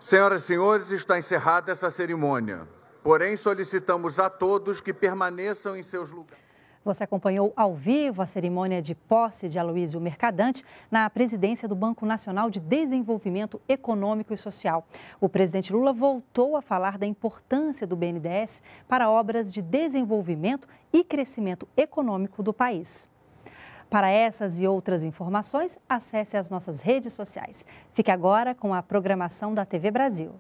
Senhoras e senhores, está encerrada essa cerimônia. Porém, solicitamos a todos que permaneçam em seus lugares. Você acompanhou ao vivo a cerimônia de posse de Aloísio Mercadante na presidência do Banco Nacional de Desenvolvimento Econômico e Social. O presidente Lula voltou a falar da importância do BNDES para obras de desenvolvimento e crescimento econômico do país. Para essas e outras informações, acesse as nossas redes sociais. Fique agora com a programação da TV Brasil.